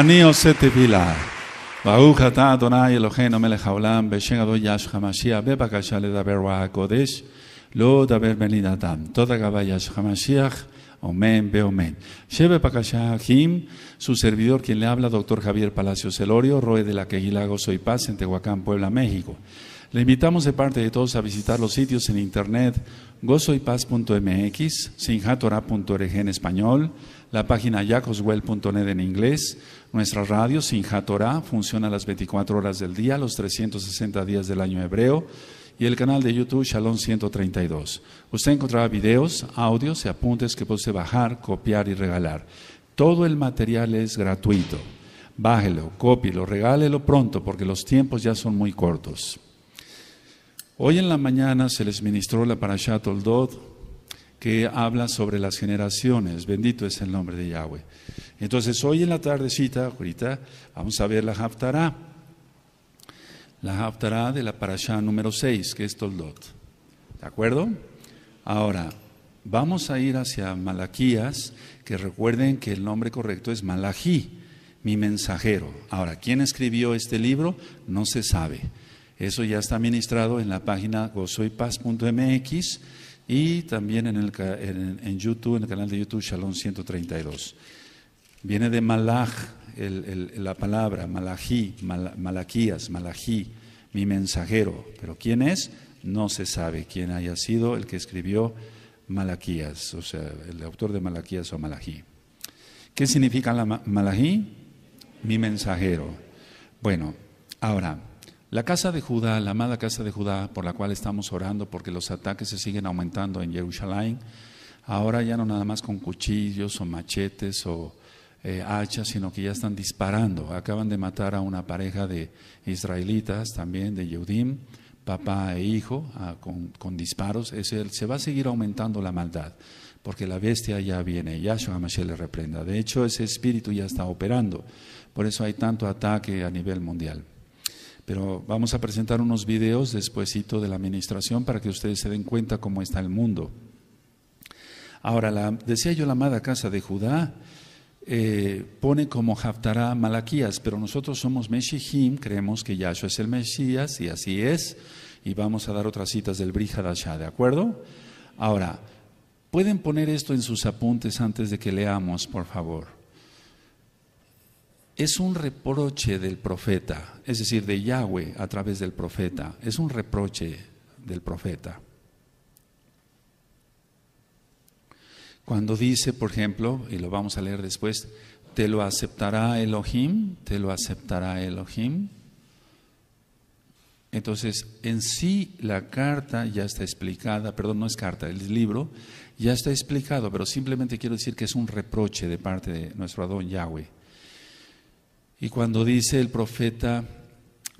אני עושה תפילה. ברוך אתה אדוני אלוהינו מלך העולם בשם אדון ישך המשיח בבקשה לדבר da הקודש לא דבר מלידתם. תודה רבה ישך המשיח Amén, ve amén. Lleve Jim, su servidor, quien le habla, doctor Javier Palacio Celorio, Roe de la Quejila Gozo y Paz, en Tehuacán, Puebla, México. Le invitamos de parte de todos a visitar los sitios en internet gozoypaz.mx, sinjatora.org en español, la página yacoswell.net en inglés, nuestra radio, Sinjatorá funciona las 24 horas del día, los 360 días del año hebreo, y el canal de YouTube Shalom 132. Usted encontrará videos, audios y apuntes que puede bajar, copiar y regalar. Todo el material es gratuito. Bájelo, cópielo, regálelo pronto porque los tiempos ya son muy cortos. Hoy en la mañana se les ministró la Parashat Oldod que habla sobre las generaciones. Bendito es el nombre de Yahweh. Entonces, hoy en la tardecita, ahorita, vamos a ver la haftará. La Haftarah de la Parashá número 6, que es Toldot. ¿De acuerdo? Ahora, vamos a ir hacia Malaquías, que recuerden que el nombre correcto es Malají, mi mensajero. Ahora, ¿quién escribió este libro? No se sabe. Eso ya está ministrado en la página gozoypaz.mx y también en, el, en YouTube, en el canal de YouTube Shalom 132. Viene de malaj, la palabra, malají, malaquías, malají, mi mensajero. Pero ¿quién es? No se sabe quién haya sido el que escribió Malaquías, o sea, el autor de Malaquías o Malají. ¿Qué significa la Malají? Mi mensajero. Bueno, ahora, la casa de Judá, la amada casa de Judá, por la cual estamos orando, porque los ataques se siguen aumentando en Jerusalén, ahora ya no nada más con cuchillos o machetes o eh, sino que ya están disparando. Acaban de matar a una pareja de israelitas también, de Yehudim, papá e hijo, ah, con, disparos. se va a seguir aumentando la maldad, porque la bestia ya viene. Yahshua HaMashiach le reprenda. De hecho, ese espíritu ya está operando. Por eso hay tanto ataque a nivel mundial pero vamos a presentar unos videos despuesito de la administración para que ustedes se den cuenta cómo está el mundo. Ahora, decía yo la amada casa de Judá, eh, pone como Haftará Malaquías, pero nosotros somos Meshihim, creemos que Yahshua es el Mesías y así es, y vamos a dar otras citas del Asha, ¿de acuerdo? Ahora, pueden poner esto en sus apuntes antes de que leamos, por favor. Es un reproche del profeta, es decir, de Yahweh a través del profeta, es un reproche del profeta. Cuando dice, por ejemplo, y lo vamos a leer después, te lo aceptará Elohim, te lo aceptará Elohim. Entonces, en sí la carta ya está explicada, perdón, no es carta, el libro ya está explicado, pero simplemente quiero decir que es un reproche de parte de nuestro Adón Yahweh. Y cuando dice el profeta,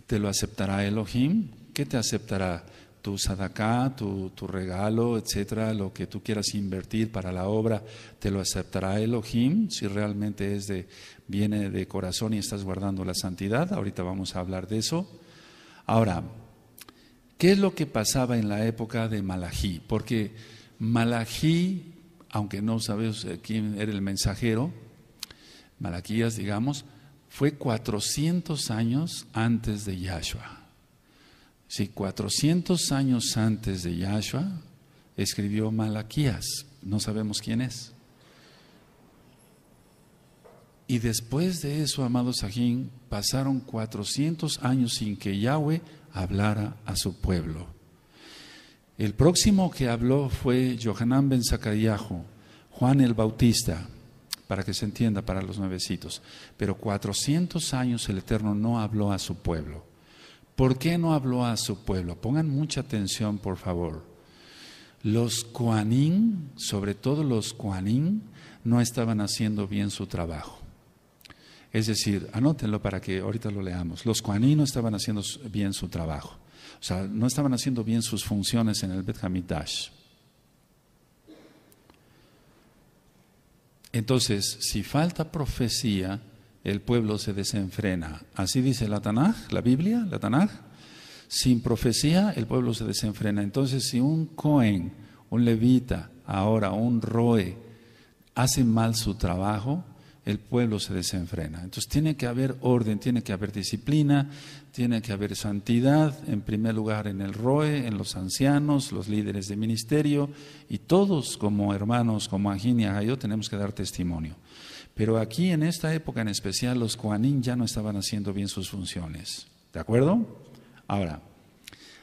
te lo aceptará Elohim, ¿qué te aceptará? tu sadaka, tu, regalo, etcétera, lo que tú quieras invertir para la obra, te lo aceptará Elohim, si realmente es de, viene de corazón y estás guardando la santidad. Ahorita vamos a hablar de eso. Ahora, ¿qué es lo que pasaba en la época de Malají? Porque Malají, aunque no sabemos eh, quién era el mensajero, Malaquías, digamos, fue 400 años antes de Yahshua. Si 400 años antes de Yahshua escribió Malaquías, no sabemos quién es. Y después de eso, amado Sajín, pasaron 400 años sin que Yahweh hablara a su pueblo. El próximo que habló fue Johanán ben Zacariah Juan el Bautista, para que se entienda para los nuevecitos. Pero 400 años el Eterno no habló a su pueblo. ¿Por qué no habló a su pueblo? Pongan mucha atención, por favor. Los kuanín, sobre todo los Kuanin, no estaban haciendo bien su trabajo. Es decir, anótenlo para que ahorita lo leamos. Los Kuanin no estaban haciendo bien su trabajo. O sea, no estaban haciendo bien sus funciones en el Bet Entonces, si falta profecía, el pueblo se desenfrena. Así dice la Tanaj, la Biblia, la Tanaj. Sin profecía el pueblo se desenfrena. Entonces, si un Cohen, un levita, ahora un Roe, hace mal su trabajo, el pueblo se desenfrena. Entonces tiene que haber orden, tiene que haber disciplina, tiene que haber santidad, en primer lugar en el ROE, en los ancianos, los líderes de ministerio, y todos como hermanos, como Agin y Agayo, tenemos que dar testimonio. Pero aquí en esta época en especial los kuanín ya no estaban haciendo bien sus funciones. ¿De acuerdo? Ahora,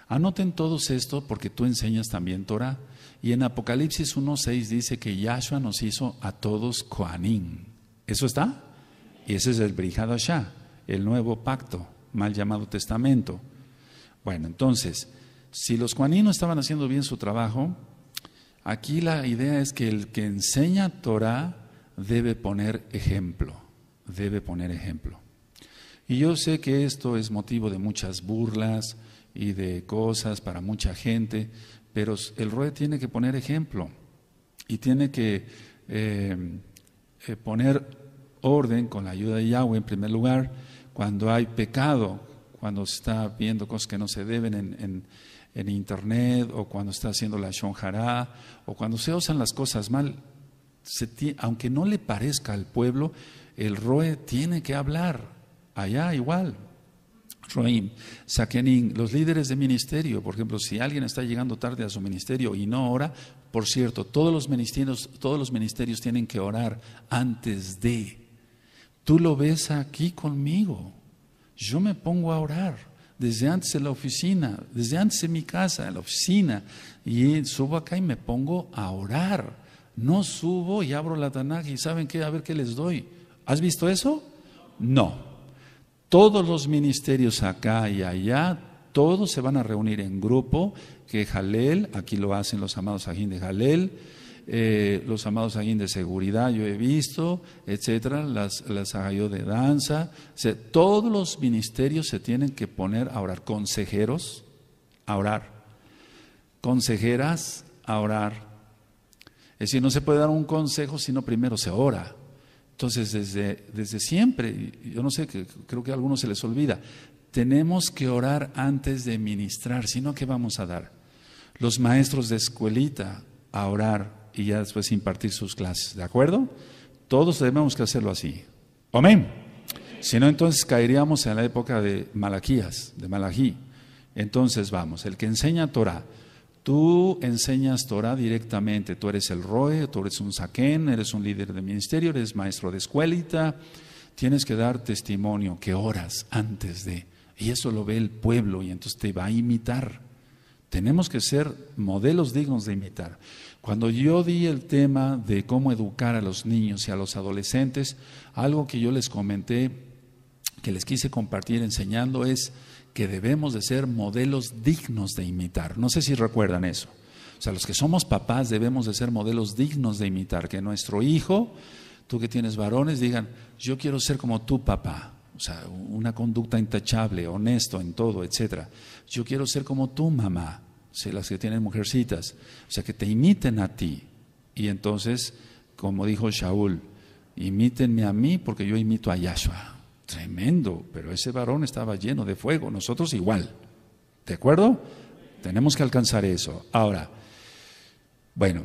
anoten todos esto porque tú enseñas también Torah. Y en Apocalipsis 1.6 dice que Yahshua nos hizo a todos coanín. ¿Eso está? Y ese es el Asha, el nuevo pacto, mal llamado testamento. Bueno, entonces, si los coanín no estaban haciendo bien su trabajo, aquí la idea es que el que enseña Torah debe poner ejemplo, debe poner ejemplo. Y yo sé que esto es motivo de muchas burlas y de cosas para mucha gente, pero el rey tiene que poner ejemplo y tiene que eh, eh, poner orden con la ayuda de Yahweh en primer lugar cuando hay pecado, cuando se está viendo cosas que no se deben en, internet o cuando está haciendo la shonjara o cuando se usan las cosas mal aunque no le parezca al pueblo, el Roe tiene que hablar. Allá igual. Roim, los líderes de ministerio, por ejemplo, si alguien está llegando tarde a su ministerio y no ora, por cierto, todos los ministerios, todos los ministerios tienen que orar antes de. Tú lo ves aquí conmigo. Yo me pongo a orar desde antes de la oficina, desde antes de mi casa, en la oficina, y subo acá y me pongo a orar no subo y abro la tanaje y saben qué, a ver qué les doy. ¿Has visto eso? No. Todos los ministerios acá y allá, todos se van a reunir en grupo, que Jalel, aquí lo hacen los amados ajín de Jalel, eh, los amados ajín de seguridad, yo he visto, etcétera, las, las de danza, todos los ministerios se tienen que poner a orar, consejeros a orar, consejeras a orar, es decir, no se puede dar un consejo sino primero se ora. Entonces, desde, desde siempre, yo no sé, creo que a algunos se les olvida, tenemos que orar antes de ministrar, sino ¿qué vamos a dar. Los maestros de escuelita a orar y ya después impartir sus clases, ¿de acuerdo? Todos tenemos que hacerlo así. Amén. Si no, entonces caeríamos en la época de Malaquías, de Malají. Entonces vamos, el que enseña Torah Tú enseñas Torah directamente, tú eres el Roe, tú eres un Saquén, eres un líder de ministerio, eres maestro de escuelita, tienes que dar testimonio que oras antes de. Y eso lo ve el pueblo y entonces te va a imitar. Tenemos que ser modelos dignos de imitar. Cuando yo di el tema de cómo educar a los niños y a los adolescentes, algo que yo les comenté, que les quise compartir enseñando es que debemos de ser modelos dignos de imitar. No sé si recuerdan eso. O sea, los que somos papás debemos de ser modelos dignos de imitar. Que nuestro hijo, tú que tienes varones, digan, yo quiero ser como tu papá. O sea, una conducta intachable, honesto en todo, etcétera. Yo quiero ser como tu mamá, las que tienen mujercitas. O sea, que te imiten a ti. Y entonces, como dijo Shaul, imítenme a mí porque yo imito a Yahshua. Tremendo, pero ese varón estaba lleno de fuego, nosotros igual. ¿De acuerdo? Tenemos que alcanzar eso. Ahora, bueno,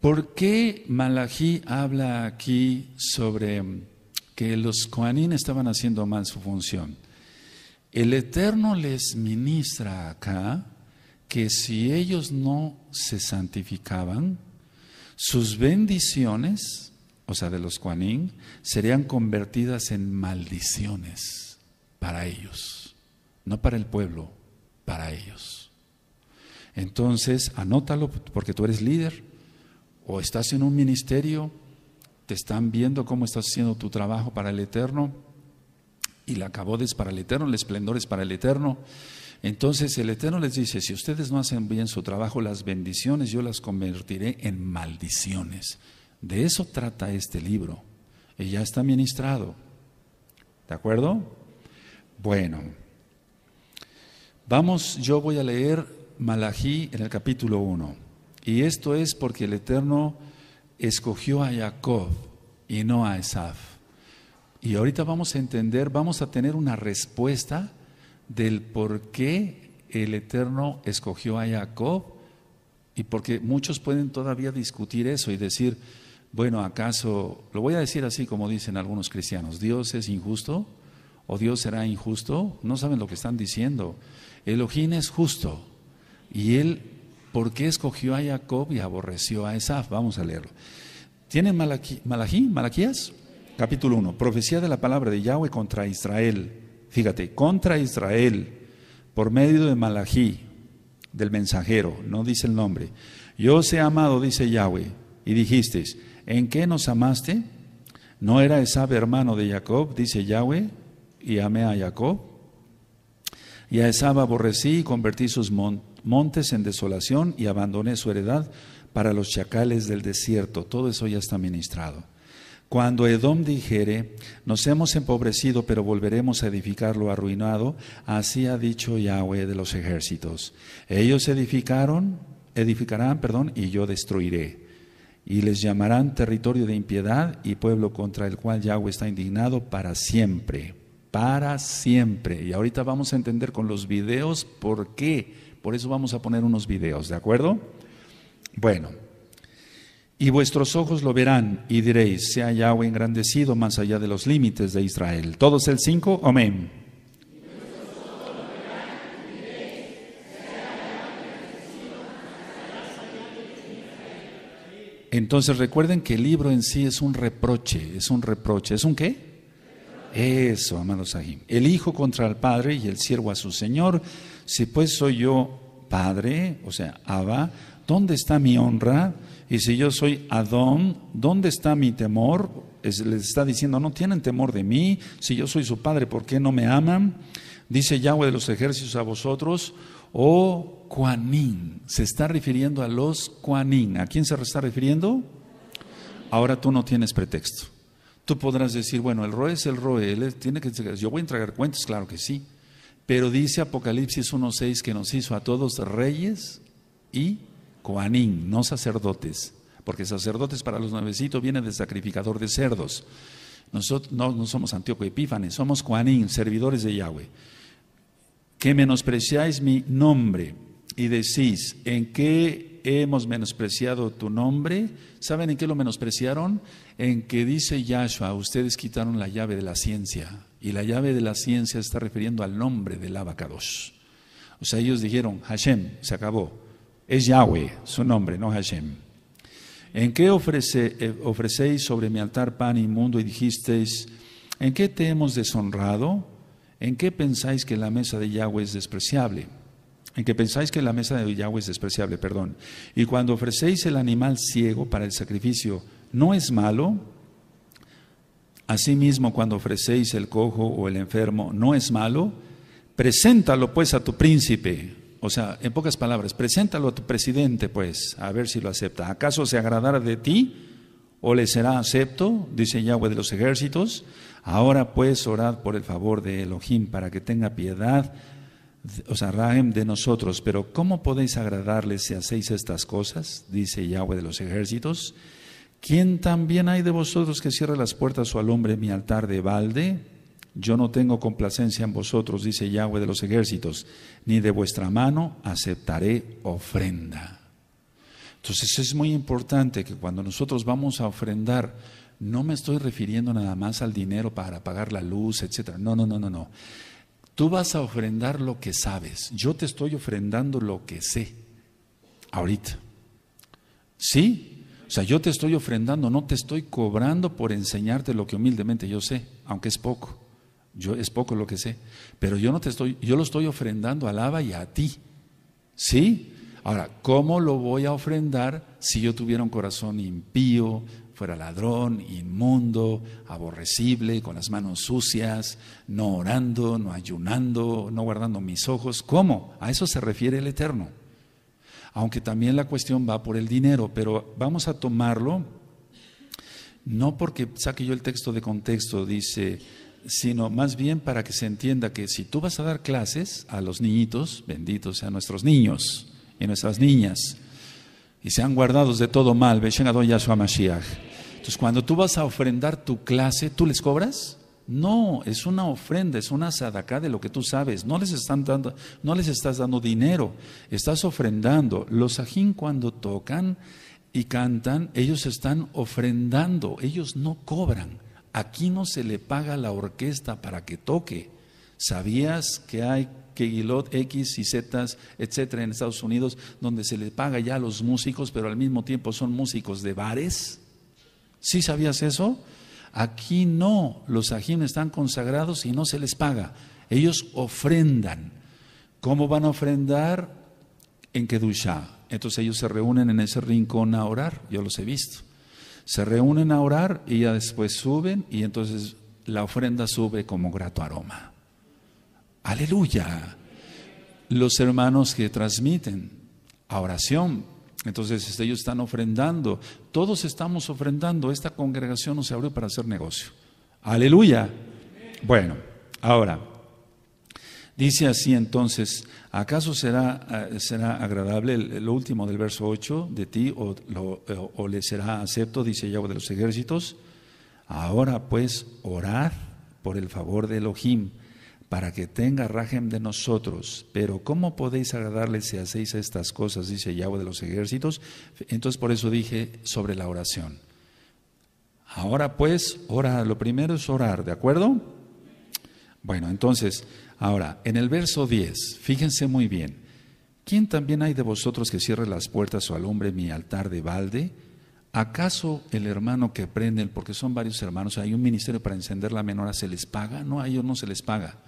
¿por qué Malají habla aquí sobre que los Koanín estaban haciendo mal su función? El Eterno les ministra acá que si ellos no se santificaban, sus bendiciones o sea, de los cuanín, serían convertidas en maldiciones para ellos, no para el pueblo, para ellos. Entonces, anótalo porque tú eres líder o estás en un ministerio, te están viendo cómo estás haciendo tu trabajo para el Eterno y la acabó es para el Eterno, el esplendor es para el Eterno. Entonces el Eterno les dice, si ustedes no hacen bien su trabajo, las bendiciones yo las convertiré en maldiciones. De eso trata este libro. Y ya está ministrado. ¿De acuerdo? Bueno, vamos, yo voy a leer Malají en el capítulo 1. Y esto es porque el Eterno escogió a Jacob y no a Esaf. Y ahorita vamos a entender, vamos a tener una respuesta del por qué el Eterno escogió a Jacob y porque muchos pueden todavía discutir eso y decir, bueno, ¿acaso, lo voy a decir así como dicen algunos cristianos, Dios es injusto o Dios será injusto? No saben lo que están diciendo. Elohim es justo y él, ¿por qué escogió a Jacob y aborreció a Esaf? Vamos a leerlo. ¿Tienen Malaquí, Malají, Malaquías? Capítulo 1, profecía de la palabra de Yahweh contra Israel. Fíjate, contra Israel, por medio de Malají, del mensajero, no dice el nombre. Yo sé amado, dice Yahweh, y dijisteis, ¿En qué nos amaste? ¿No era Esab hermano de Jacob? Dice Yahweh, y amé a Jacob. Y a Esab aborrecí y convertí sus montes en desolación y abandoné su heredad para los chacales del desierto. Todo eso ya está ministrado. Cuando Edom dijere, nos hemos empobrecido, pero volveremos a edificar lo arruinado, así ha dicho Yahweh de los ejércitos. Ellos edificaron, edificarán, perdón, y yo destruiré y les llamarán territorio de impiedad y pueblo contra el cual Yahweh está indignado para siempre, para siempre. Y ahorita vamos a entender con los videos por qué. Por eso vamos a poner unos videos, ¿de acuerdo? Bueno, y vuestros ojos lo verán y diréis, sea Yahweh engrandecido más allá de los límites de Israel. Todos el 5, amén. Entonces recuerden que el libro en sí es un reproche, es un reproche, ¿es un qué? Eso, amados Sahim. El hijo contra el padre y el siervo a su señor. Si pues soy yo padre, o sea, Abba, ¿dónde está mi honra? Y si yo soy Adón, ¿dónde está mi temor? Es, les está diciendo, no tienen temor de mí. Si yo soy su padre, ¿por qué no me aman? Dice Yahweh de los ejércitos a vosotros, o cuanín, Se está refiriendo a los cuanín, ¿A quién se está refiriendo? Ahora tú no tienes pretexto. Tú podrás decir, bueno, el Roe es el Roe, él tiene que yo voy a entregar cuentos, claro que sí. Pero dice Apocalipsis 1.6 que nos hizo a todos reyes y cuanín, no sacerdotes, porque sacerdotes para los nuevecitos viene de sacrificador de cerdos. Nosotros no, somos Antíoco Epífanes, somos cuanín, servidores de Yahweh que menospreciáis mi nombre y decís, ¿en qué hemos menospreciado tu nombre? ¿Saben en qué lo menospreciaron? En que dice Yahshua, ustedes quitaron la llave de la ciencia. Y la llave de la ciencia está refiriendo al nombre del abacados. O sea, ellos dijeron, Hashem, se acabó. Es Yahweh, su nombre, no Hashem. ¿En qué ofrece, eh, ofrecéis sobre mi altar pan inmundo y dijisteis, ¿en qué te hemos deshonrado? ¿En qué pensáis que la mesa de Yahweh es despreciable? En qué pensáis que la mesa de Yahweh es despreciable, perdón. Y cuando ofrecéis el animal ciego para el sacrificio, ¿no es malo? Asimismo, cuando ofrecéis el cojo o el enfermo, ¿no es malo? Preséntalo pues a tu príncipe. O sea, en pocas palabras, preséntalo a tu presidente pues, a ver si lo acepta. ¿Acaso se agradará de ti o le será acepto? Dice Yahweh de los ejércitos. Ahora pues orad por el favor de Elohim para que tenga piedad, os sea, de nosotros. Pero ¿cómo podéis agradarle si hacéis estas cosas? Dice Yahweh de los ejércitos. ¿Quién también hay de vosotros que cierre las puertas o hombre mi altar de balde? Yo no tengo complacencia en vosotros, dice Yahweh de los ejércitos, ni de vuestra mano aceptaré ofrenda. Entonces es muy importante que cuando nosotros vamos a ofrendar, no me estoy refiriendo nada más al dinero para pagar la luz, etcétera. No, no, no, no, no. Tú vas a ofrendar lo que sabes. Yo te estoy ofrendando lo que sé. Ahorita. ¿Sí? O sea, yo te estoy ofrendando, no te estoy cobrando por enseñarte lo que humildemente yo sé, aunque es poco. Yo es poco lo que sé, pero yo no te estoy, yo lo estoy ofrendando a Lava y a ti. ¿Sí? Ahora, ¿cómo lo voy a ofrendar si yo tuviera un corazón impío, fuera ladrón, inmundo, aborrecible, con las manos sucias, no orando, no ayunando, no guardando mis ojos. ¿Cómo? A eso se refiere el Eterno. Aunque también la cuestión va por el dinero, pero vamos a tomarlo, no porque saque yo el texto de contexto, dice, sino más bien para que se entienda que si tú vas a dar clases a los niñitos, benditos sean nuestros niños y nuestras niñas, y sean guardados de todo mal, Beshen Adon Yahshua Mashiach. Entonces, cuando tú vas a ofrendar tu clase, ¿tú les cobras? No, es una ofrenda, es una sadacá de lo que tú sabes. No les, están dando, no les estás dando dinero, estás ofrendando. Los ajín cuando tocan y cantan, ellos están ofrendando, ellos no cobran. Aquí no se le paga a la orquesta para que toque. ¿Sabías que hay Kegilot, X y Z, etcétera, en Estados Unidos, donde se le paga ya a los músicos, pero al mismo tiempo son músicos de bares? ¿Sí sabías eso? Aquí no, los ajín están consagrados y no se les paga. Ellos ofrendan. ¿Cómo van a ofrendar? En Kedushá. Entonces ellos se reúnen en ese rincón a orar, yo los he visto. Se reúnen a orar y ya después suben y entonces la ofrenda sube como grato aroma. Aleluya. Los hermanos que transmiten a oración, entonces ellos están ofrendando, todos estamos ofrendando. Esta congregación no se abrió para hacer negocio. Aleluya. Bueno, ahora, dice así entonces, ¿acaso será, eh, será agradable lo último del verso 8 de ti o, eh, o le será acepto, dice Yahweh de los ejércitos? Ahora pues, orad por el favor de Elohim para que tenga Rajem de nosotros. Pero ¿cómo podéis agradarle si hacéis estas cosas? Dice Yahweh de los ejércitos. Entonces por eso dije sobre la oración. Ahora pues, ora, lo primero es orar, ¿de acuerdo? Bueno, entonces, ahora, en el verso 10, fíjense muy bien, ¿quién también hay de vosotros que cierre las puertas o alumbre mi altar de balde? ¿Acaso el hermano que prende, porque son varios hermanos, hay un ministerio para encender la menora, se les paga? No, a ellos no se les paga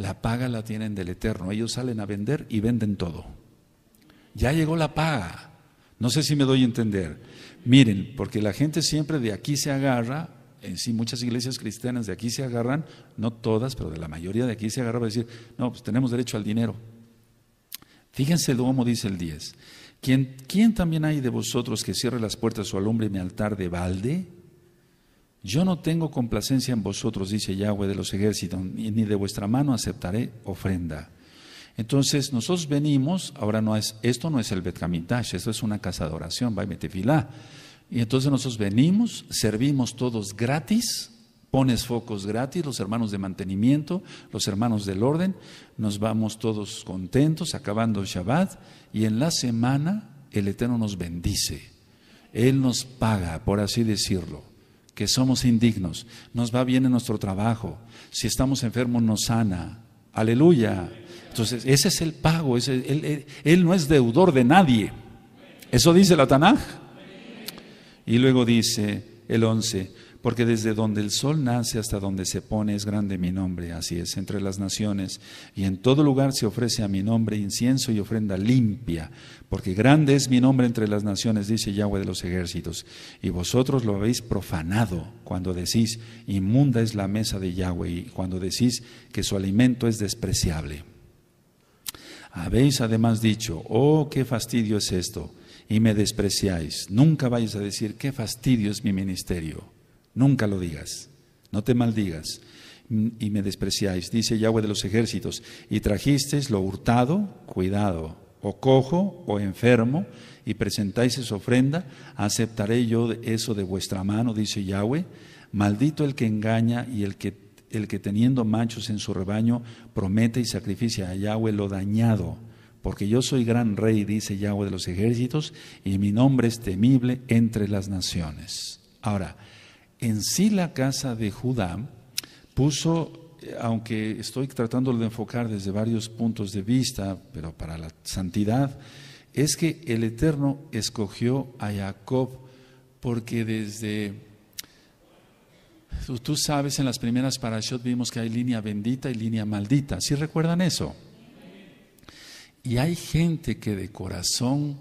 la paga la tienen del Eterno. Ellos salen a vender y venden todo. Ya llegó la paga. No sé si me doy a entender. Miren, porque la gente siempre de aquí se agarra, en sí muchas iglesias cristianas de aquí se agarran, no todas, pero de la mayoría de aquí se agarra para decir, no, pues tenemos derecho al dinero. Fíjense cómo dice el 10. ¿Quién, ¿Quién también hay de vosotros que cierre las puertas o alumbre mi altar de balde? Yo no tengo complacencia en vosotros, dice Yahweh de los ejércitos, ni de vuestra mano aceptaré ofrenda. Entonces nosotros venimos, ahora no es, esto no es el Betcamitash, esto es una casa de oración, va y Y entonces nosotros venimos, servimos todos gratis, pones focos gratis, los hermanos de mantenimiento, los hermanos del orden, nos vamos todos contentos, acabando el Shabbat, y en la semana el Eterno nos bendice, Él nos paga, por así decirlo que somos indignos. Nos va bien en nuestro trabajo. Si estamos enfermos, nos sana. Aleluya. Entonces, ese es el pago. él, él, no es deudor de nadie. Eso dice la Tanaj. Y luego dice el 11 porque desde donde el sol nace hasta donde se pone es grande mi nombre, así es, entre las naciones, y en todo lugar se ofrece a mi nombre incienso y ofrenda limpia, porque grande es mi nombre entre las naciones, dice Yahweh de los ejércitos, y vosotros lo habéis profanado cuando decís, inmunda es la mesa de Yahweh, y cuando decís que su alimento es despreciable. Habéis además dicho, oh, qué fastidio es esto, y me despreciáis. Nunca vais a decir, qué fastidio es mi ministerio Nunca lo digas. No te maldigas y me despreciáis, dice Yahweh de los ejércitos, y trajisteis lo hurtado, cuidado, o cojo o enfermo, y presentáis esa ofrenda, aceptaré yo eso de vuestra mano, dice Yahweh. Maldito el que engaña y el que, el que teniendo machos en su rebaño promete y sacrificia a Yahweh lo dañado. Porque yo soy gran rey, dice Yahweh de los ejércitos, y mi nombre es temible entre las naciones. Ahora, en sí la casa de Judá puso, eh, aunque estoy tratando de enfocar desde varios puntos de vista, pero para la santidad, es que el Eterno escogió a Jacob porque desde... Tú, sabes, en las primeras parashot vimos que hay línea bendita y línea maldita. ¿Sí recuerdan eso? Y hay gente que de corazón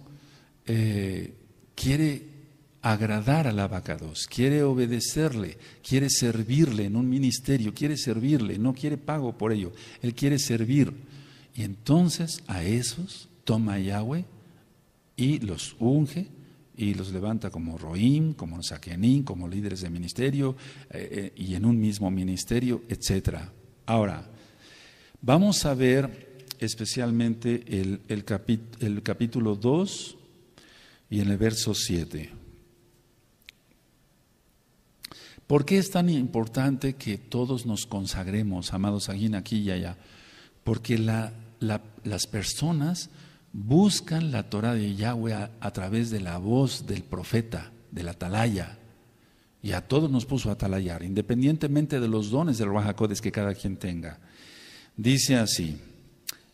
eh, quiere agradar al abacados, quiere obedecerle, quiere servirle en un ministerio, quiere servirle, no quiere pago por ello, él quiere servir. Y entonces a esos toma Yahweh y los unge y los levanta como Roim, como Saquenín, como líderes de ministerio eh, eh, y en un mismo ministerio, etc. Ahora, vamos a ver especialmente el, el, el capítulo 2 y en el verso 7. ¿Por qué es tan importante que todos nos consagremos, amados, aquí, aquí y allá? Porque las personas buscan la Torah de Yahweh a, través de la voz del profeta, del atalaya. Y a todos nos puso a atalayar, independientemente de los dones del bajacodes que cada quien tenga. Dice así,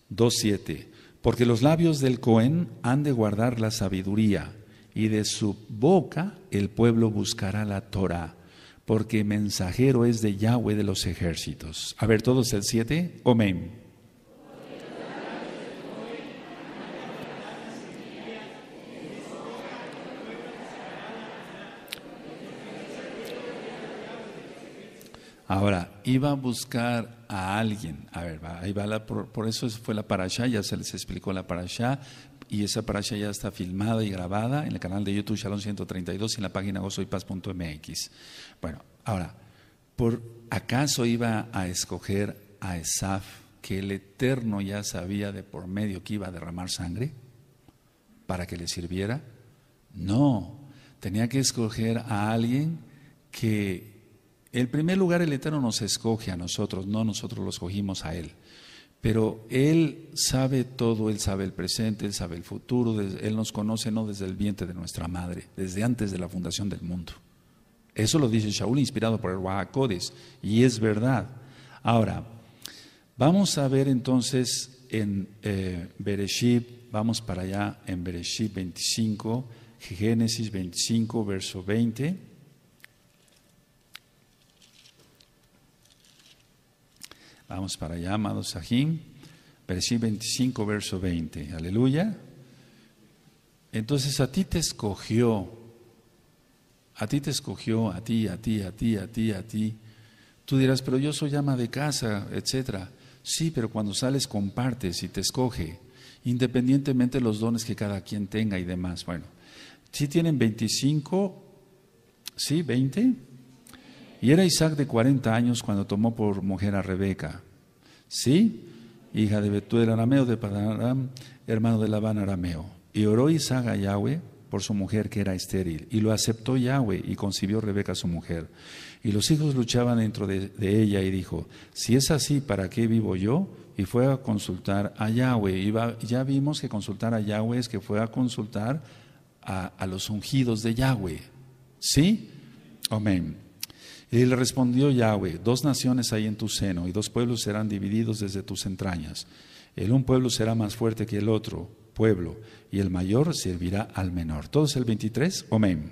2.7, porque los labios del Cohen han de guardar la sabiduría, y de su boca el pueblo buscará la Torah porque mensajero es de Yahweh de los ejércitos. A ver, todos el 7, Omen. Ahora, iba a buscar a alguien. A ver, ahí va la, por, por, eso fue la parasha, ya se les explicó la parasha, y esa paracha ya está filmada y grabada en el canal de YouTube Shalom 132 y en la página gozoypaz.mx. Bueno, ahora, ¿por acaso iba a escoger a Esaf que el Eterno ya sabía de por medio que iba a derramar sangre para que le sirviera? No, tenía que escoger a alguien que, el primer lugar, el Eterno nos escoge a nosotros, no nosotros lo escogimos a Él pero Él sabe todo, Él sabe el presente, Él sabe el futuro, Él nos conoce no desde el vientre de nuestra madre, desde antes de la fundación del mundo. Eso lo dice Shaul inspirado por el Wahakodes, y es verdad. Ahora, vamos a ver entonces en eh, vamos para allá en Bereshit 25, Génesis 25, verso 20. Vamos para allá, amados Sahim, Versículo 25, verso 20. Aleluya. Entonces a ti te escogió, a ti te escogió, a ti, a ti, a ti, a ti, a ti. Tú dirás, pero yo soy ama de casa, etcétera. Sí, pero cuando sales compartes y te escoge, independientemente de los dones que cada quien tenga y demás. Bueno, si tienen 25, sí, 20. Y era Isaac de 40 años cuando tomó por mujer a Rebeca. ¿Sí? Hija de Betuel Arameo de Aram, hermano de Labán Arameo. Y oró Isaac a Yahweh por su mujer que era estéril. Y lo aceptó Yahweh y concibió Rebeca su mujer. Y los hijos luchaban dentro de, ella y dijo, si es así, ¿para qué vivo yo? y fue a consultar a Yahweh. Y ya vimos que consultar a Yahweh es que fue a consultar a, a los ungidos de Yahweh. ¿Sí? Amén. Y le respondió Yahweh, dos naciones hay en tu seno, y dos pueblos serán divididos desde tus entrañas. El un pueblo será más fuerte que el otro pueblo, y el mayor servirá al menor. Todos el 23, amén.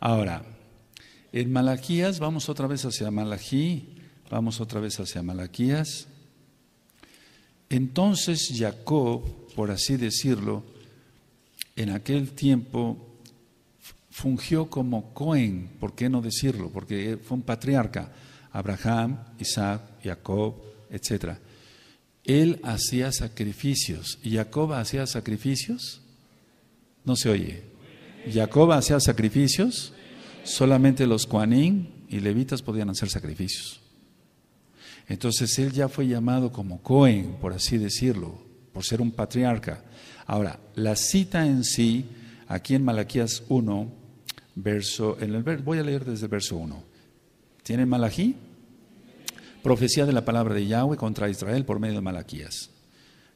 Ahora, en Malaquías, vamos otra vez hacia Malaquí, vamos otra vez hacia Malaquías. Entonces Jacob, por así decirlo, en aquel tiempo fungió como Cohen, ¿por qué no decirlo? Porque fue un patriarca, Abraham, Isaac, Jacob, etc. Él hacía sacrificios. ¿Y Jacob hacía sacrificios? No se oye. ¿Jacob hacía sacrificios? Solamente los cuanín y levitas podían hacer sacrificios. Entonces él ya fue llamado como Cohen, por así decirlo, por ser un patriarca. Ahora, la cita en sí, aquí en Malaquías 1, verso, en el, voy a leer desde el verso 1. ¿Tiene malají? Profecía de la palabra de Yahweh contra Israel por medio de Malaquías.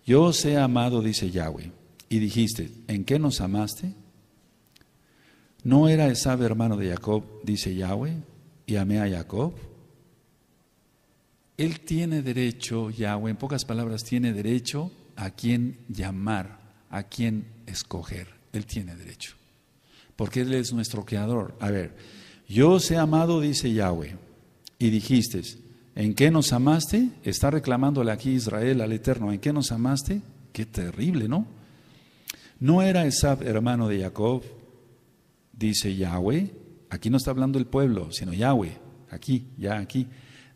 Yo os he amado, dice Yahweh, y dijiste, ¿en qué nos amaste? ¿No era Esab hermano de Jacob, dice Yahweh, y amé a Jacob? Él tiene derecho, Yahweh, en pocas palabras, tiene derecho a quien llamar, a quien escoger. Él tiene derecho. Porque Él es nuestro creador. A ver, yo os he amado, dice Yahweh, y dijiste, ¿en qué nos amaste? Está reclamándole aquí Israel al Eterno, ¿en qué nos amaste? Qué terrible, ¿no? No era Esab hermano de Jacob, dice Yahweh, aquí no está hablando el pueblo, sino Yahweh, aquí, ya aquí,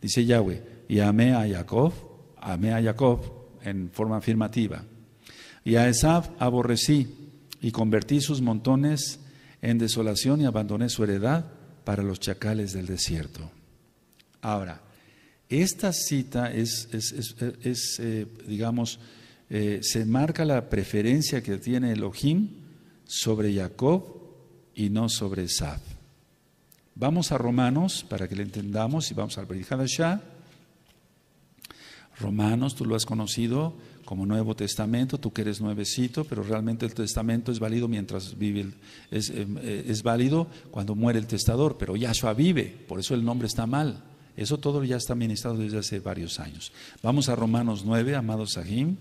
dice Yahweh, y amé a Jacob, amé a Jacob en forma afirmativa, y a Esav aborrecí, y convertí sus montones en desolación y abandoné su heredad para los chacales del desierto. Ahora, esta cita es, eh, digamos, eh, se marca la preferencia que tiene Elohim sobre Jacob y no sobre el Vamos a Romanos para que le entendamos y vamos al shah Romanos, tú lo has conocido como Nuevo Testamento, tú que eres nuevecito, pero realmente el Testamento es válido mientras vive, em, eh, es, válido cuando muere el testador, pero Yahshua vive, por eso el nombre está mal. Eso todo ya está ministrado desde hace varios años. Vamos a Romanos 9, amados Sahim,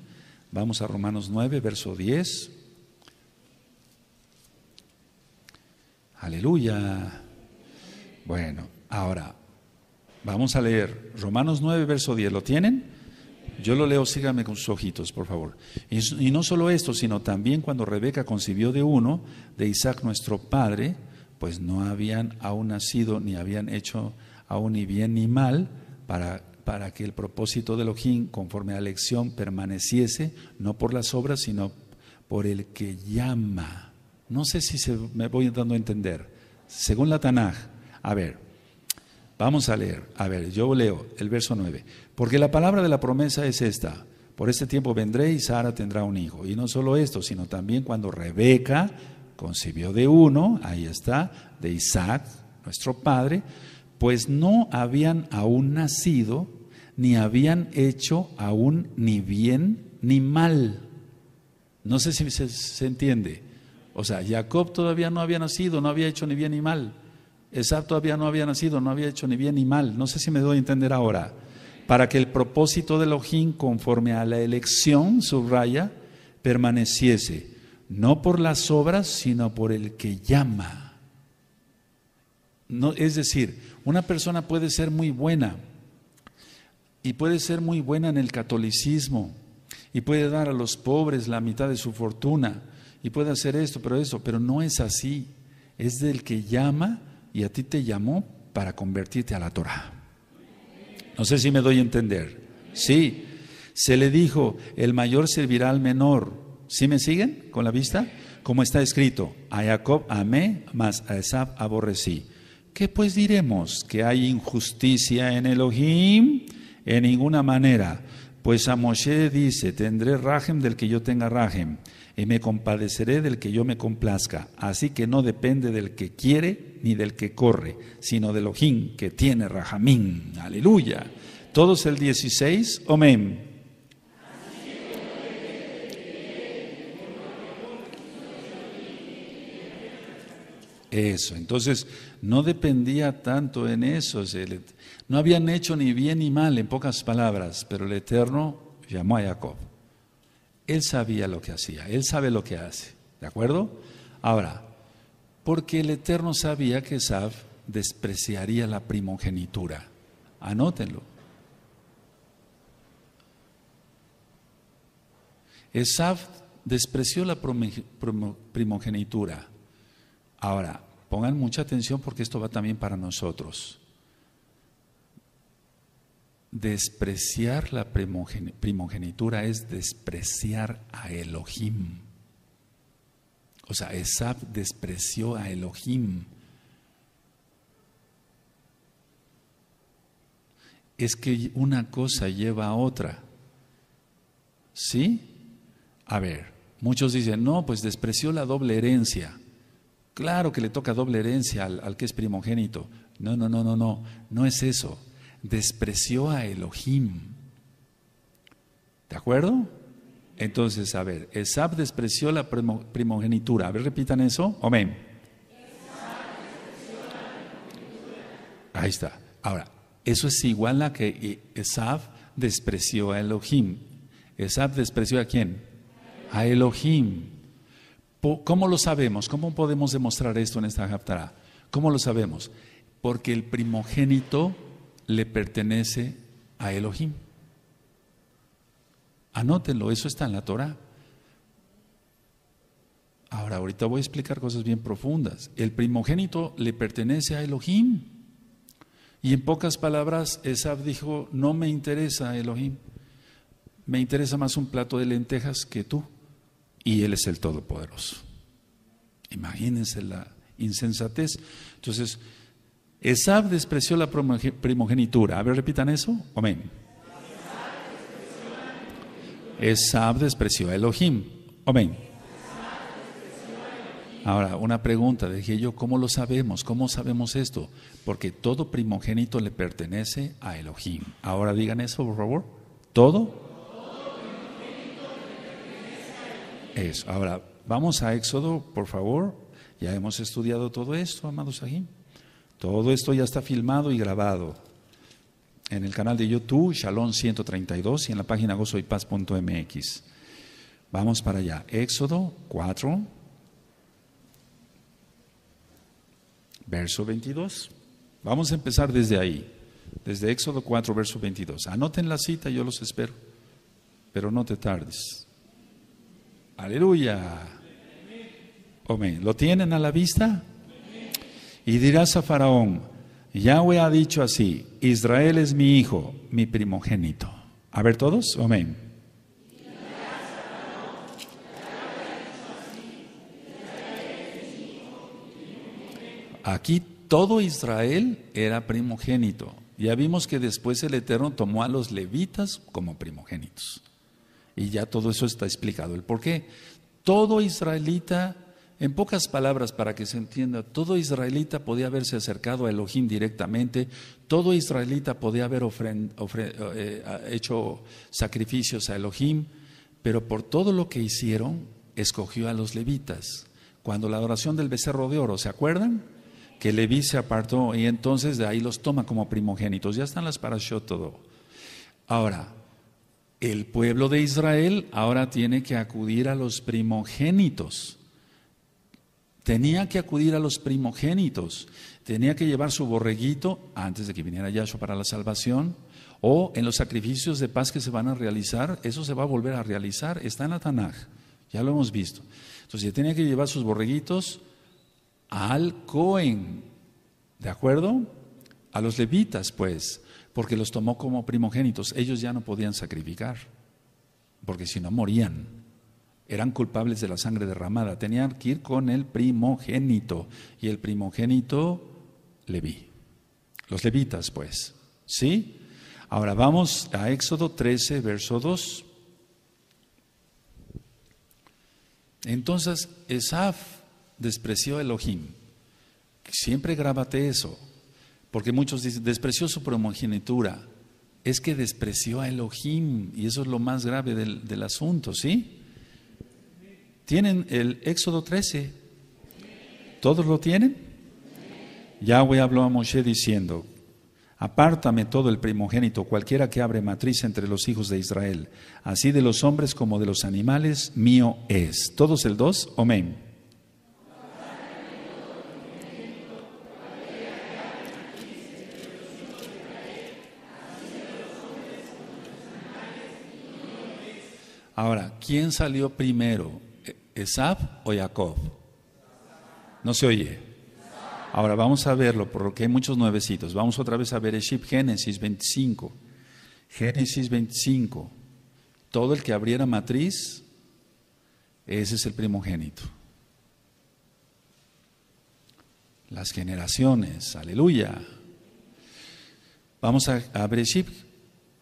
vamos a Romanos 9, verso 10. Aleluya. Bueno, ahora vamos a leer Romanos 9, verso 10. ¿Lo tienen? Yo lo leo, síganme con sus ojitos, por favor. Y, no solo esto, sino también cuando Rebeca concibió de uno, de Isaac nuestro padre, pues no habían aún nacido ni habían hecho aún ni bien ni mal para para que el propósito de Ojín, conforme a la elección, permaneciese, no por las obras, sino por el que llama. No sé si se me voy dando a entender. Según la Tanaj, a ver, vamos a leer. A ver, yo leo el verso 9. Porque la palabra de la promesa es esta. Por este tiempo vendré y Sara tendrá un hijo. Y no solo esto, sino también cuando Rebeca concibió de uno, ahí está, de Isaac, nuestro padre, pues no habían aún nacido, ni habían hecho aún ni bien ni mal. No sé si se entiende. O sea, Jacob todavía no había nacido, no había hecho ni bien ni mal. Esa todavía no había nacido, no había hecho ni bien ni mal. No sé si me doy a entender ahora. Para que el propósito de lohín, conforme a la elección, subraya, permaneciese. No por las obras, sino por el que llama. No, es decir, una persona puede ser muy buena y puede ser muy buena en el catolicismo y puede dar a los pobres la mitad de su fortuna y puede hacer esto, pero eso, pero no es así. Es del que llama y a ti te llamó para convertirte a la Torah. No sé si me doy a entender. Sí, se le dijo, el mayor servirá al menor. ¿Sí me siguen con la vista? Como está escrito, a Jacob amé, mas a Esab aborrecí. ¿Qué pues diremos? ¿Que hay injusticia en Elohim? En ninguna manera. Pues a Moshe dice, tendré rajem del que yo tenga rajem y me compadeceré del que yo me complazca. Así que no depende del que quiere ni del que corre, sino del ojín que tiene Rajamín. Aleluya. Todos el 16, amén. Eso, entonces no dependía tanto en eso, no habían hecho ni bien ni mal, en pocas palabras, pero el Eterno llamó a Jacob. Él sabía lo que hacía, Él sabe lo que hace, ¿de acuerdo? Ahora, porque el Eterno sabía que Esaf despreciaría la primogenitura. Anótenlo. Esaf despreció la primogenitura. Ahora, pongan mucha atención porque esto va también para nosotros despreciar la primogenitura es despreciar a Elohim. O sea, Esab despreció a Elohim. Es que una cosa lleva a otra. ¿Sí? A ver, muchos dicen, no, pues despreció la doble herencia. Claro que le toca doble herencia al, al que es primogénito. No, no, no, no, no, no es eso despreció a Elohim. ¿De acuerdo? Entonces, a ver, Esab despreció la primogenitura. A ver, repitan eso. Amén. Ahí está. Ahora, eso es igual a que Esab despreció a Elohim. Esab despreció a quién? A Elohim. ¿Cómo lo sabemos? ¿Cómo podemos demostrar esto en esta Haftarah? ¿Cómo lo sabemos? Porque el primogénito le pertenece a Elohim. Anótenlo, eso está en la Torah. Ahora, ahorita voy a explicar cosas bien profundas. El primogénito le pertenece a Elohim. Y en pocas palabras, Esab dijo, no me interesa Elohim, me interesa más un plato de lentejas que tú. Y Él es el Todopoderoso. Imagínense la insensatez. Entonces, Esab despreció la primogenitura. A ver, repitan eso. Amén. Esab despreció a Elohim. Amén. Ahora, una pregunta, dije yo, ¿cómo lo sabemos? ¿Cómo sabemos esto? Porque todo primogénito le pertenece a Elohim. Ahora digan eso, por favor. ¿Todo? Eso. Ahora, vamos a Éxodo, por favor. Ya hemos estudiado todo esto, amados Sahim. Todo esto ya está filmado y grabado en el canal de YouTube, Shalom 132, y en la página gozoypaz.mx. Vamos para allá. Éxodo 4, verso 22. Vamos a empezar desde ahí, desde Éxodo 4, verso 22. Anoten la cita, yo los espero, pero no te tardes. Aleluya. Amén. ¿Lo tienen a la vista? Y dirás a Faraón, Yahweh ha dicho así, Israel es mi hijo, mi primogénito. A ver todos, amén. Aquí todo Israel era primogénito. Ya vimos que después el Eterno tomó a los levitas como primogénitos. Y ya todo eso está explicado. El por qué. Todo israelita en pocas palabras, para que se entienda, todo israelita podía haberse acercado a Elohim directamente, todo israelita podía haber eh, hecho sacrificios a Elohim, pero por todo lo que hicieron, escogió a los levitas. Cuando la adoración del becerro de oro, ¿se acuerdan? Que Leví se apartó y entonces de ahí los toma como primogénitos. Ya están las parashot todo. Ahora, el pueblo de Israel ahora tiene que acudir a los primogénitos tenía que acudir a los primogénitos, tenía que llevar su borreguito antes de que viniera Yahshua para la salvación, o en los sacrificios de paz que se van a realizar, eso se va a volver a realizar, está en la Tanaj, ya lo hemos visto. Entonces, tenía que llevar sus borreguitos al Cohen, ¿de acuerdo? A los levitas, pues, porque los tomó como primogénitos, ellos ya no podían sacrificar, porque si no morían eran culpables de la sangre derramada, tenían que ir con el primogénito, y el primogénito Leví, los levitas pues, ¿sí? Ahora vamos a Éxodo 13, verso 2. Entonces Esaf despreció a Elohim. Siempre grábate eso, porque muchos dicen, despreció su primogenitura. Es que despreció a Elohim, y eso es lo más grave del asunto, ¿sí? ¿Tienen el Éxodo 13? ¿Todos lo tienen? Yahweh habló a Moshe diciendo, Apártame todo el primogénito, cualquiera que abre matriz entre los hijos de Israel, así de los hombres como de los animales, mío es. ¿Todos el dos? Amén. Ahora, ¿quién salió primero? ¿Esab o Jacob? No se oye. Ahora vamos a verlo porque hay muchos nuevecitos. Vamos otra vez a Bereshit, Génesis 25. Génesis 25. Todo el que abriera matriz, ese es el primogénito. Las generaciones, aleluya. Vamos a, ver Bereshit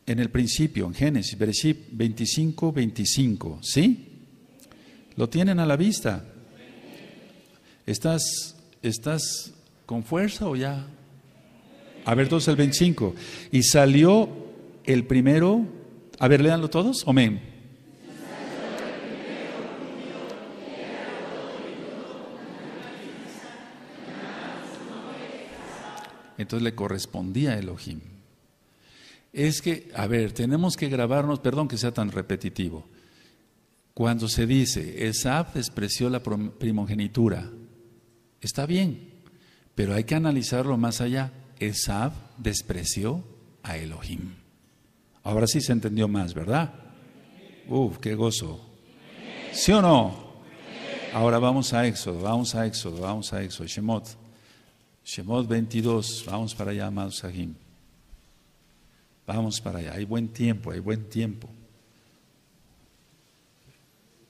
en el principio, en Génesis, Bereshit 25, 25, ¿sí? Lo tienen a la vista. ¿Estás, estás con fuerza o ya? A ver, todos el 25. Y salió el primero. A ver, leanlo todos. Amén. Entonces le correspondía Elohim. Es que, a ver, tenemos que grabarnos, perdón que sea tan repetitivo, cuando se dice, Esab despreció la primogenitura, está bien, pero hay que analizarlo más allá. Esab despreció a Elohim. Ahora sí se entendió más, ¿verdad? Uf, qué gozo. ¿Sí o no? Ahora vamos a Éxodo, vamos a Éxodo, vamos a Éxodo. Shemot, Shemot 22, vamos para allá, amados Sahim. Vamos para allá, hay buen tiempo, hay buen tiempo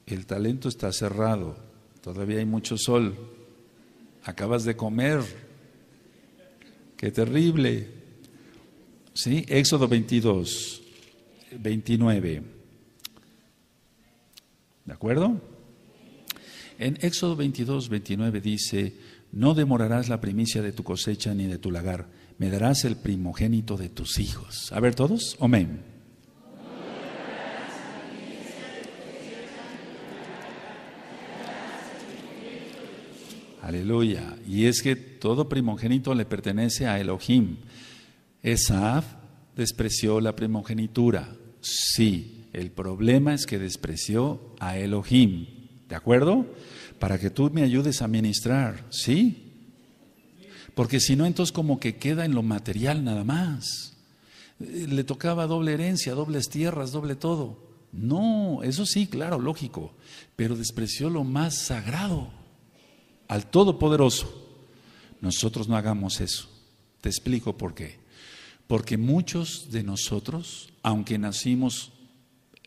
el talento está cerrado, todavía hay mucho sol, acabas de comer, qué terrible. ¿Sí? Éxodo 22, 29. ¿De acuerdo? En Éxodo 22, 29 dice, no demorarás la primicia de tu cosecha ni de tu lagar, me darás el primogénito de tus hijos. A ver todos, amén. Aleluya. Y es que todo primogénito le pertenece a Elohim. Esaaf despreció la primogenitura. Sí, el problema es que despreció a Elohim. ¿De acuerdo? Para que tú me ayudes a ministrar. ¿Sí? Porque si no, entonces como que queda en lo material nada más. Eh, le tocaba doble herencia, dobles tierras, doble todo. No, eso sí, claro, lógico. Pero despreció lo más sagrado al Todopoderoso, nosotros no hagamos eso. Te explico por qué. Porque muchos de nosotros, aunque nacimos,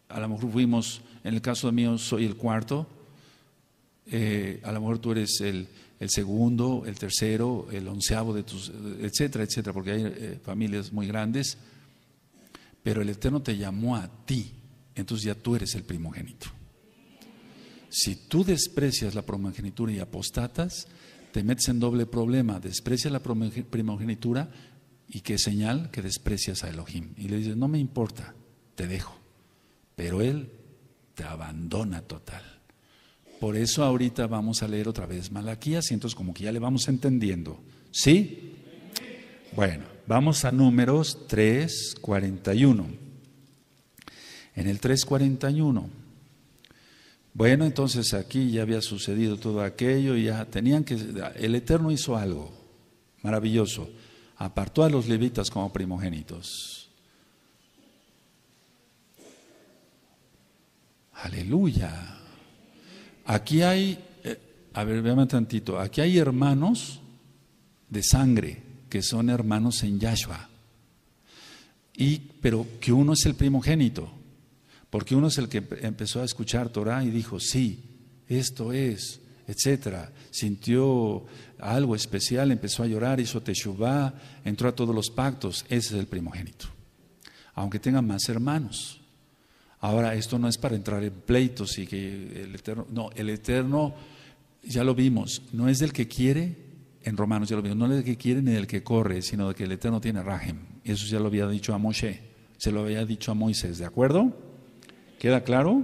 a lo mejor fuimos, en el caso mío soy el cuarto, eh, a lo mejor tú eres el, segundo, el tercero, el onceavo de tus, etcétera, etcétera, porque hay eh, familias muy grandes, pero el Eterno te llamó a ti, entonces ya tú eres el primogénito. Si tú desprecias la primogenitura y apostatas, te metes en doble problema. Desprecias la primogenitura y qué señal que desprecias a Elohim. Y le dices, no me importa, te dejo. Pero él te abandona total. Por eso ahorita vamos a leer otra vez Malaquías y entonces como que ya le vamos entendiendo. ¿Sí? Bueno, vamos a números 3.41. En el 3.41 bueno, entonces aquí ya había sucedido todo aquello y ya tenían que... El Eterno hizo algo maravilloso. Apartó a los levitas como primogénitos. Aleluya. Aquí hay, eh, a ver, un tantito, aquí hay hermanos de sangre que son hermanos en Yahshua. Y, pero que uno es el primogénito porque uno es el que empezó a escuchar Torah y dijo, sí, esto es, etcétera. Sintió algo especial, empezó a llorar, hizo teshuvah, entró a todos los pactos. Ese es el primogénito. Aunque tenga más hermanos. Ahora, esto no es para entrar en pleitos y que el Eterno. No, el Eterno, ya lo vimos, no es del que quiere, en Romanos ya lo vimos, no es del que quiere ni del que corre, sino de que el Eterno tiene rajem. Eso ya lo había dicho a Moshe, se lo había dicho a Moisés, ¿de acuerdo? ¿Queda claro?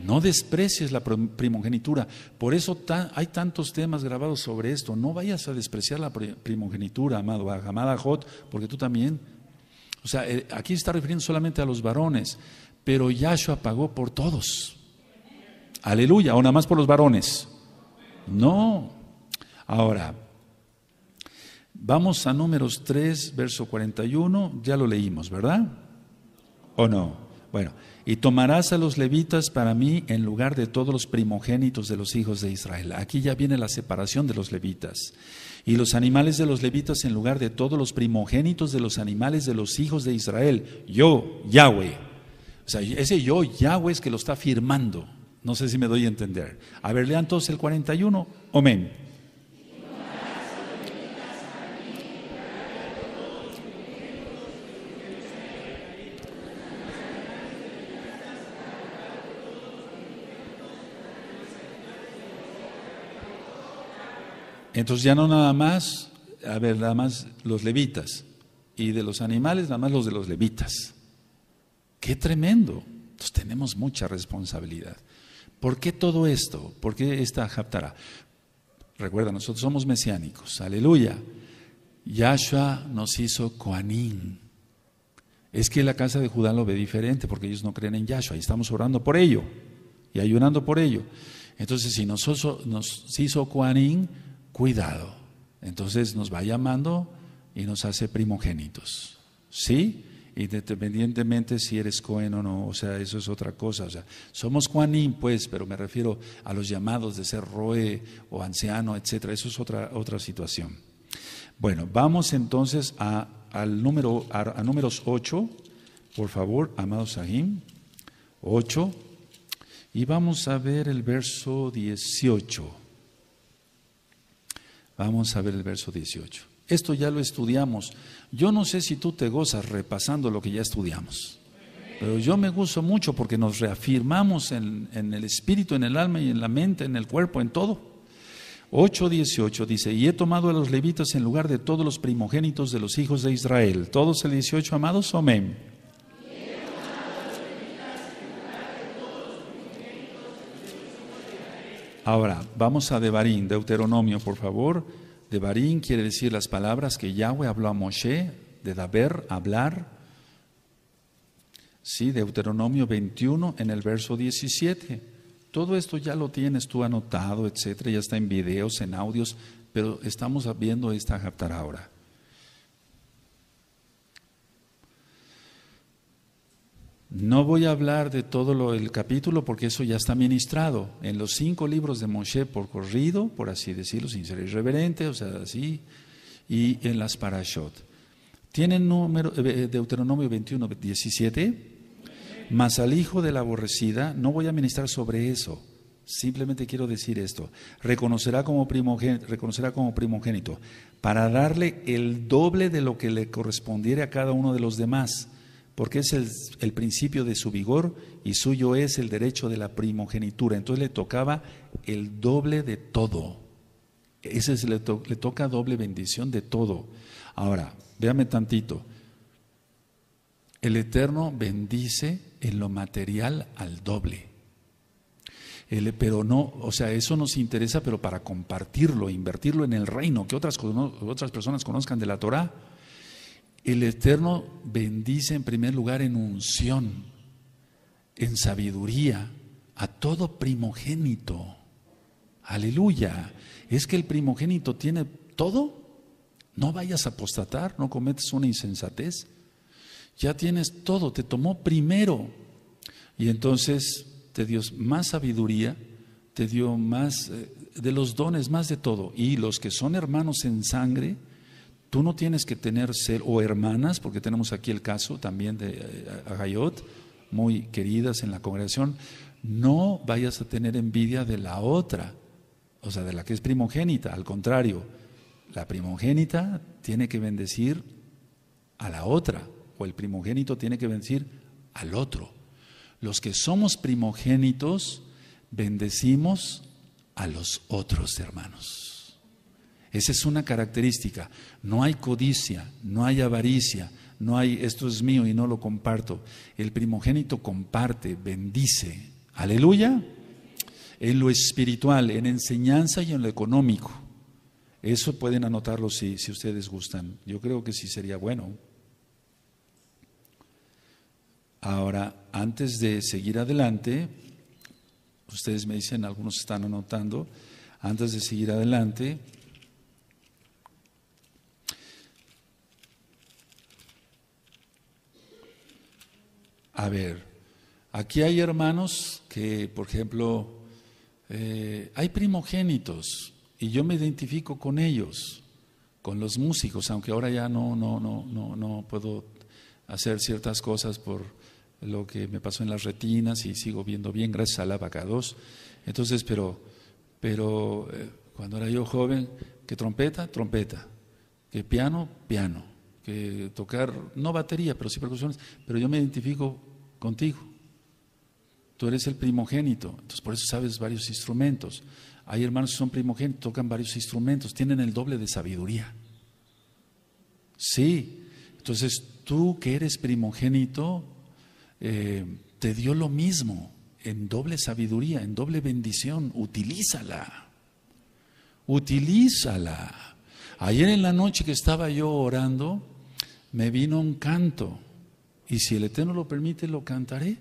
No desprecies la primogenitura. Por eso hay tantos temas grabados sobre esto. No vayas a despreciar la primogenitura, amado, amada Jot, porque tú también. O sea, eh, aquí está refiriendo solamente a los varones, pero Yahshua pagó por todos. Aleluya, o nada más por los varones. No. Ahora, vamos a números 3, verso 41. Ya lo leímos, ¿verdad? ¿O no? Bueno y tomarás a los levitas para mí en lugar de todos los primogénitos de los hijos de Israel. Aquí ya viene la separación de los levitas. Y los animales de los levitas en lugar de todos los primogénitos de los animales de los hijos de Israel. Yo, Yahweh. O sea, ese yo, Yahweh es que lo está firmando. No sé si me doy a entender. A ver, lean todos el 41. Amén. Entonces ya no nada más, a ver, nada más los levitas. Y de los animales, nada más los de los levitas. Qué tremendo. Entonces tenemos mucha responsabilidad. ¿Por qué todo esto? ¿Por qué esta haptara? Recuerda, nosotros somos mesiánicos. Aleluya. Yahshua nos hizo coanín. Es que la casa de Judá lo ve diferente porque ellos no creen en Yahshua y estamos orando por ello y ayunando por ello. Entonces, si nos, nos hizo coanín cuidado. Entonces nos va llamando y nos hace primogénitos. ¿Sí? Independientemente si eres Cohen o no, o sea, eso es otra cosa. O sea, somos Juanín, pues, pero me refiero a los llamados de ser Roe o anciano, etcétera. Eso es otra, otra situación. Bueno, vamos entonces a, al número, a, números 8, por favor, amados Sahim. 8. Y vamos a ver el verso 18. Vamos a ver el verso 18. Esto ya lo estudiamos. Yo no sé si tú te gozas repasando lo que ya estudiamos. Pero yo me gusto mucho porque nos reafirmamos en, en, el espíritu, en el alma y en la mente, en el cuerpo, en todo. 8.18 dice, y he tomado a los levitas en lugar de todos los primogénitos de los hijos de Israel. Todos el 18, amados, amén. Ahora, vamos a Devarim, Deuteronomio, por favor. Devarim quiere decir las palabras que Yahweh habló a Moshe, de Daber, hablar. Sí, Deuteronomio 21 en el verso 17. Todo esto ya lo tienes tú anotado, etcétera, ya está en videos, en audios, pero estamos viendo esta Japtar ahora. No voy a hablar de todo lo, el capítulo porque eso ya está ministrado en los cinco libros de Moshe por corrido, por así decirlo, sin ser irreverente, o sea, así, y en las parashot. Tienen número, eh, eh, Deuteronomio 21, 17, mas al hijo de la aborrecida, no voy a ministrar sobre eso, simplemente quiero decir esto, reconocerá como, primogénito, reconocerá como primogénito para darle el doble de lo que le correspondiere a cada uno de los demás porque es el, principio de su vigor y suyo es el derecho de la primogenitura. Entonces le tocaba el doble de todo. Ese le, toca doble bendición de todo. Ahora, véame tantito. El Eterno bendice en lo material al doble. pero no, o sea, eso nos interesa, pero para compartirlo, invertirlo en el reino, que otras, otras personas conozcan de la Torah. El Eterno bendice en primer lugar en unción, en sabiduría, a todo primogénito. Aleluya. Es que el primogénito tiene todo. No vayas a apostatar, no cometes una insensatez. Ya tienes todo, te tomó primero. Y entonces te dio más sabiduría, te dio más eh, de los dones, más de todo. Y los que son hermanos en sangre, Tú no tienes que tener ser o hermanas, porque tenemos aquí el caso también de eh, Agayot, muy queridas en la congregación, no vayas a tener envidia de la otra, o sea, de la que es primogénita, al contrario, la primogénita tiene que bendecir a la otra, o el primogénito tiene que bendecir al otro. Los que somos primogénitos, bendecimos a los otros hermanos. Esa es una característica. No hay codicia, no hay avaricia, no hay esto es mío y no lo comparto. El primogénito comparte, bendice. Aleluya. En lo espiritual, en enseñanza y en lo económico. Eso pueden anotarlo si, ustedes gustan. Yo creo que sí sería bueno. Ahora, antes de seguir adelante, ustedes me dicen, algunos están anotando, antes de seguir adelante, A ver, aquí hay hermanos que, por ejemplo, eh, hay primogénitos y yo me identifico con ellos, con los músicos, aunque ahora ya no, no, no, no, no puedo hacer ciertas cosas por lo que me pasó en las retinas y sigo viendo bien gracias a la vaca 2. Entonces, pero, pero eh, cuando era yo joven, que trompeta, trompeta, que piano, piano que tocar, no batería, pero sí percusiones, pero yo me identifico contigo. Tú eres el primogénito, entonces por eso sabes varios instrumentos. Hay hermanos que son primogénitos, tocan varios instrumentos, tienen el doble de sabiduría. Sí, entonces tú que eres primogénito, eh, te dio lo mismo en doble sabiduría, en doble bendición, utilízala, utilízala. Ayer en la noche que estaba yo orando, me vino un canto, y si el Eterno lo permite, lo cantaré.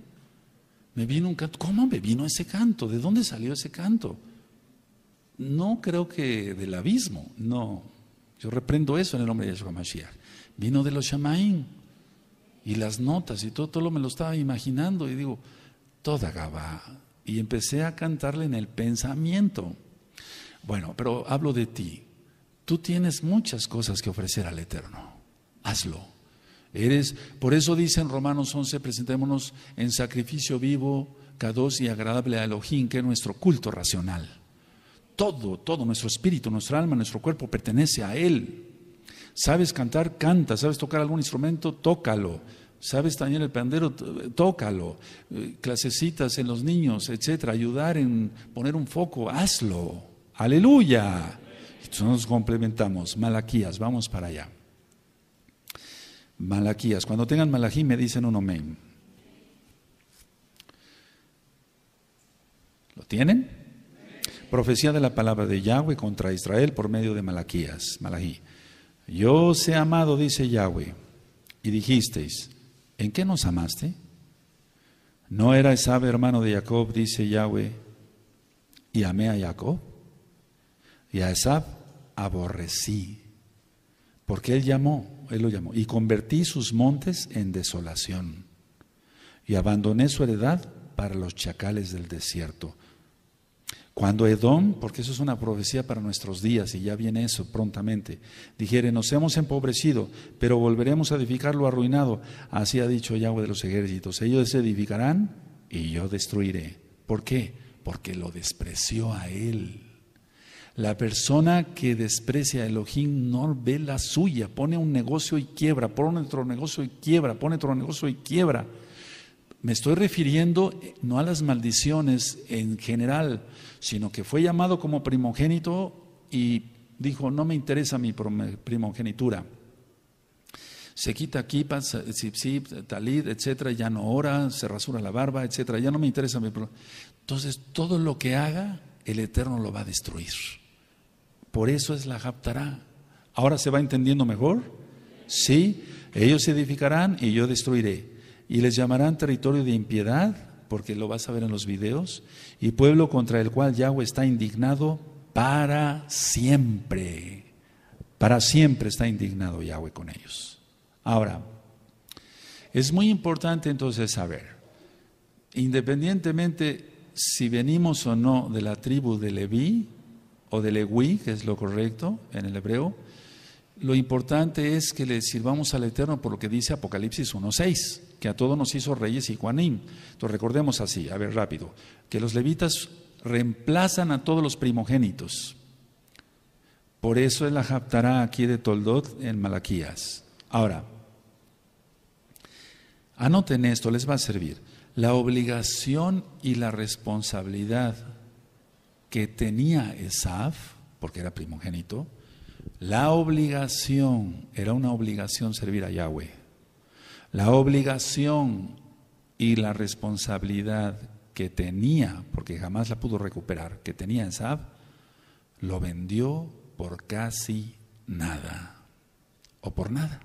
Me vino un canto. ¿Cómo me vino ese canto? ¿De dónde salió ese canto? No creo que del abismo, no. Yo reprendo eso en el nombre de Yeshua Mashiach. Vino de los Shamaín, y las notas y todo, todo me lo estaba imaginando y digo, toda gaba, Y empecé a cantarle en el pensamiento. Bueno, pero hablo de ti. Tú tienes muchas cosas que ofrecer al Eterno hazlo. Eres, por eso dice en Romanos 11, presentémonos en sacrificio vivo, cados y agradable a Elohim, que es nuestro culto racional. Todo, todo, nuestro espíritu, nuestra alma, nuestro cuerpo pertenece a Él. ¿Sabes cantar? Canta. ¿Sabes tocar algún instrumento? Tócalo. ¿Sabes también el pandero? Tócalo. Eh, clasecitas en los niños, etcétera. Ayudar en poner un foco, hazlo. Aleluya. Entonces nos complementamos. Malaquías, vamos para allá. Malaquías. Cuando tengan Malají me dicen un amén. ¿Lo tienen? Profecía de la palabra de Yahweh contra Israel por medio de Malaquías, Malají. Yo os he amado, dice Yahweh, y dijisteis, ¿en qué nos amaste? ¿No era Esab hermano de Jacob, dice Yahweh, y amé a Jacob? Y a Esab aborrecí, porque él llamó él lo llamó, y convertí sus montes en desolación, y abandoné su heredad para los chacales del desierto. Cuando Edom, porque eso es una profecía para nuestros días y ya viene eso prontamente, dijere, nos hemos empobrecido, pero volveremos a edificar lo arruinado, así ha dicho Yahweh de los ejércitos, ellos se edificarán y yo destruiré. ¿Por qué? Porque lo despreció a él. La persona que desprecia a Elohim no ve la suya, pone un negocio y quiebra, pone otro negocio y quiebra, pone otro negocio y quiebra. Me estoy refiriendo eh, no a las maldiciones en general, sino que fue llamado como primogénito y dijo, no me interesa mi primogenitura. Se quita aquí talid, etcétera, ya no ora, se rasura la barba, etcétera, ya no me interesa mi primogenitura. Entonces, todo lo que haga, el Eterno lo va a destruir. Por eso es la Japtará. ¿Ahora se va entendiendo mejor? Sí, ellos se edificarán y yo destruiré. Y les llamarán territorio de impiedad, porque lo vas a ver en los videos, y pueblo contra el cual Yahweh está indignado para siempre. Para siempre está indignado Yahweh con ellos. Ahora, es muy importante entonces saber, independientemente si venimos o no de la tribu de Leví, o de Lewi, que es lo correcto en el hebreo, lo importante es que le sirvamos al Eterno por lo que dice Apocalipsis 1.6, que a todos nos hizo reyes y Juanín. Entonces recordemos así, a ver rápido, que los levitas reemplazan a todos los primogénitos. Por eso él la japtará aquí de Toldot en Malaquías. Ahora, anoten esto, les va a servir. La obligación y la responsabilidad que tenía Esaf, porque era primogénito, la obligación, era una obligación servir a Yahweh. La obligación y la responsabilidad que tenía, porque jamás la pudo recuperar, que tenía Esaf, lo vendió por casi nada o por nada.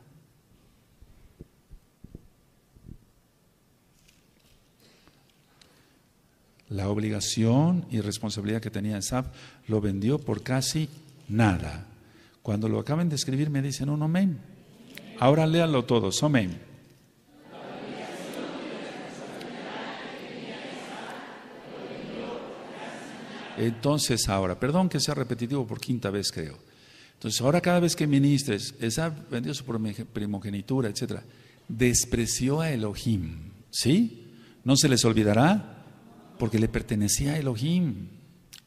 la obligación y responsabilidad que tenía Esaf, lo vendió por casi nada. Cuando lo acaben de escribir me dicen un amén. Ahora léanlo todos, amén. Entonces ahora, perdón que sea repetitivo por quinta vez creo. Entonces ahora cada vez que ministres, esa vendió su primogenitura, etcétera, despreció a Elohim, ¿sí? No se les olvidará porque le pertenecía a Elohim.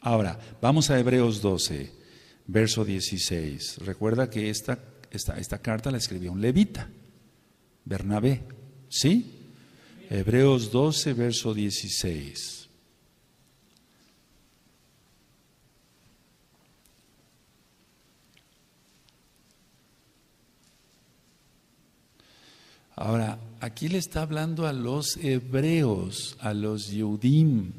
Ahora, vamos a Hebreos 12, verso 16. Recuerda que esta, carta la escribió un levita, Bernabé. ¿Sí? Hebreos 12, verso 16. Ahora, aquí le está hablando a los hebreos, a los Yehudim.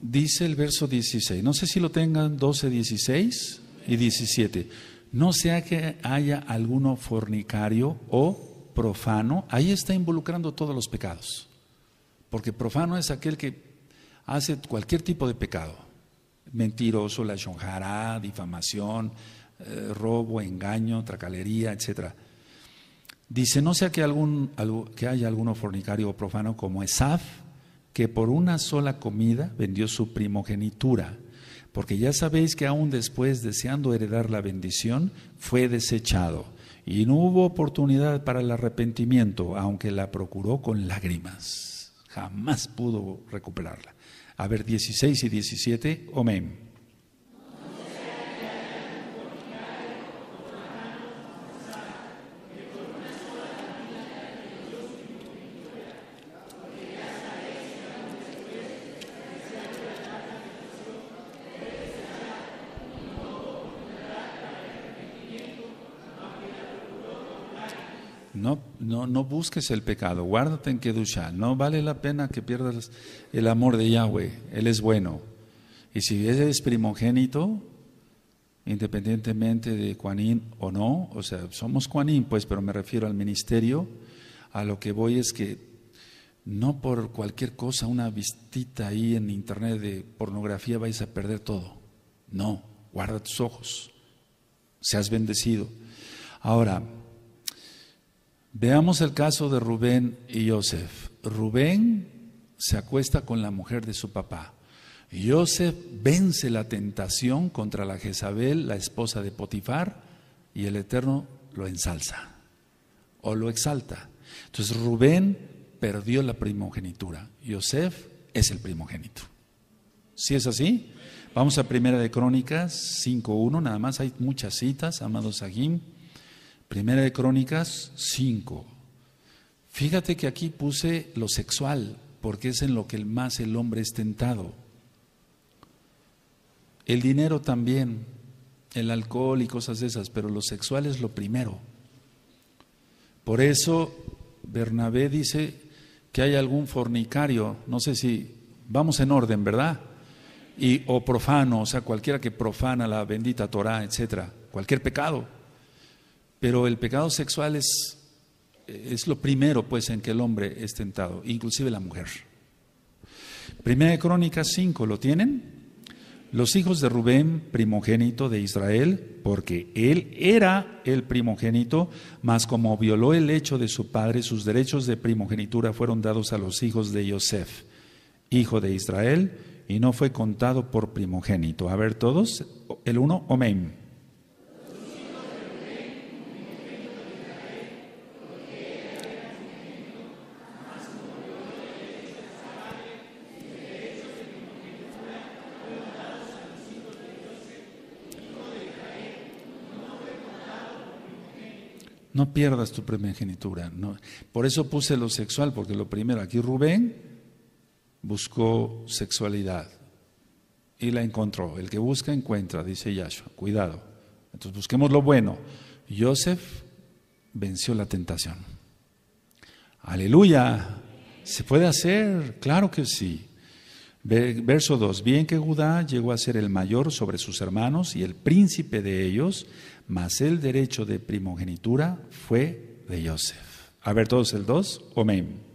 Dice el verso 16, no sé si lo tengan 12, 16 y 17. No sea que haya alguno fornicario o profano, ahí está involucrando todos los pecados. Porque profano es aquel que hace cualquier tipo de pecado. Mentiroso, la difamación, eh, robo, engaño, tracalería, etcétera Dice, no sea que, algún, que haya alguno fornicario profano como Esaf, que por una sola comida vendió su primogenitura, porque ya sabéis que aún después, deseando heredar la bendición, fue desechado, y no hubo oportunidad para el arrepentimiento, aunque la procuró con lágrimas. Jamás pudo recuperarla. A ver, 16 y 17, amén. no busques el pecado, guárdate en que ducha No vale la pena que pierdas el amor de Yahweh, Él es bueno. Y si eres primogénito, independientemente de Juanín o no, o sea, somos Juanín, pues, pero me refiero al ministerio, a lo que voy es que no por cualquier cosa, una vistita ahí en internet de pornografía vais a perder todo. No, guarda tus ojos, seas bendecido. Ahora, Veamos el caso de Rubén y Joseph. Rubén se acuesta con la mujer de su papá. Joseph vence la tentación contra la Jezabel, la esposa de Potifar, y el Eterno lo ensalza o lo exalta. Entonces Rubén perdió la primogenitura. Joseph es el primogénito. Si es así? Vamos a Primera de Crónicas 5.1, nada más hay muchas citas, amados Agim. Primera de Crónicas 5. Fíjate que aquí puse lo sexual, porque es en lo que más el hombre es tentado. El dinero también, el alcohol y cosas de esas, pero lo sexual es lo primero. Por eso Bernabé dice que hay algún fornicario, no sé si vamos en orden, ¿verdad? Y o profano, o sea, cualquiera que profana la bendita Torá, etcétera, cualquier pecado. Pero el pecado sexual es, es lo primero pues en que el hombre es tentado, inclusive la mujer. Primera de Crónicas 5, ¿lo tienen? Los hijos de Rubén, primogénito de Israel, porque él era el primogénito, mas como violó el hecho de su padre, sus derechos de primogenitura fueron dados a los hijos de Yosef, hijo de Israel, y no fue contado por primogénito. A ver todos, el uno, Omen. No pierdas tu primera genitura. Por eso puse lo sexual, porque lo primero, aquí Rubén buscó sexualidad y la encontró. El que busca, encuentra, dice Yahshua. Cuidado. Entonces busquemos lo bueno. Joseph venció la tentación. Aleluya. ¿Se puede hacer? Claro que sí. Verso 2. Bien que Judá llegó a ser el mayor sobre sus hermanos y el príncipe de ellos, mas el derecho de primogenitura fue de Joseph. A ver todos el 2, amén.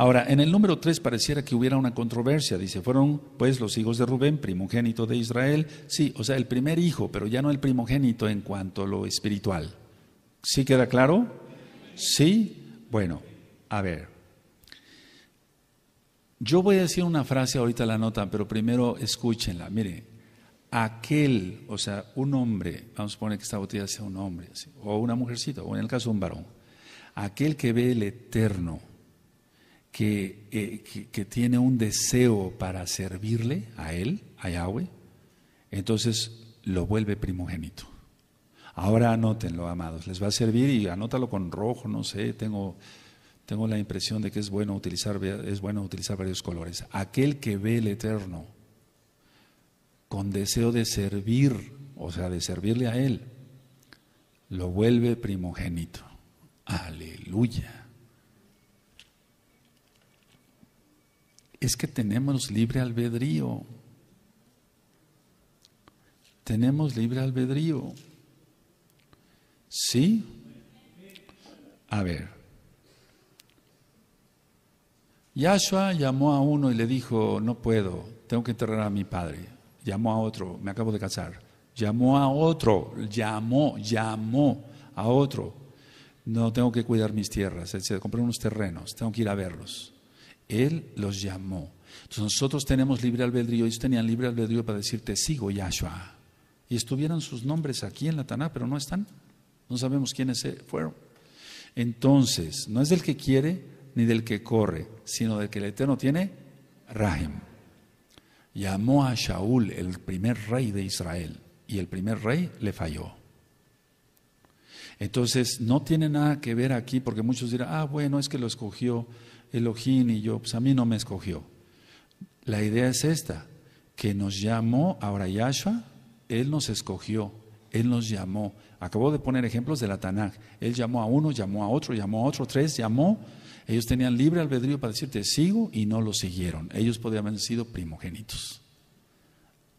Ahora, en el número 3 pareciera que hubiera una controversia. Dice, fueron pues los hijos de Rubén, primogénito de Israel. Sí, o sea, el primer hijo, pero ya no el primogénito en cuanto a lo espiritual. ¿Sí queda claro? Sí. Bueno, a ver, yo voy a decir una frase ahorita la nota, pero primero escúchenla. Mire, aquel, o sea, un hombre, vamos a poner que esta botella sea un hombre, o una mujercita, o en el caso un varón, aquel que ve el eterno, que, eh, que, que tiene un deseo para servirle a él, a Yahweh, entonces lo vuelve primogénito. Ahora anótenlo, amados, les va a servir y anótalo con rojo, no sé, tengo tengo la impresión de que es bueno utilizar, es bueno utilizar varios colores. Aquel que ve el eterno con deseo de servir, o sea, de servirle a Él, lo vuelve primogénito. Aleluya. Es que tenemos libre albedrío. Tenemos libre albedrío. ¿Sí? A ver, Yahshua llamó a uno y le dijo, no puedo, tengo que enterrar a mi padre. Llamó a otro, me acabo de casar. Llamó a otro, llamó, llamó a otro. No tengo que cuidar mis tierras, etc. Compré unos terrenos, tengo que ir a verlos. Él los llamó. Entonces nosotros tenemos libre albedrío, ellos tenían libre albedrío para decir, te sigo, Yahshua. Y estuvieron sus nombres aquí en la Taná, pero no están. No sabemos quiénes fueron. Entonces, no es del que quiere, ni del que corre, sino del que el Eterno tiene Rahem. Llamó a Shaul, el primer rey de Israel, y el primer rey le falló. Entonces, no tiene nada que ver aquí, porque muchos dirán, ah, bueno, es que lo escogió Elohim y yo, pues a mí no me escogió. La idea es esta, que nos llamó ahora Yahshua, Él nos escogió, Él nos llamó. Acabo de poner ejemplos de la Tanakh. Él llamó a uno, llamó a otro, llamó a otro, tres, llamó ellos tenían libre albedrío para decirte sigo y no lo siguieron. Ellos podían haber sido primogénitos.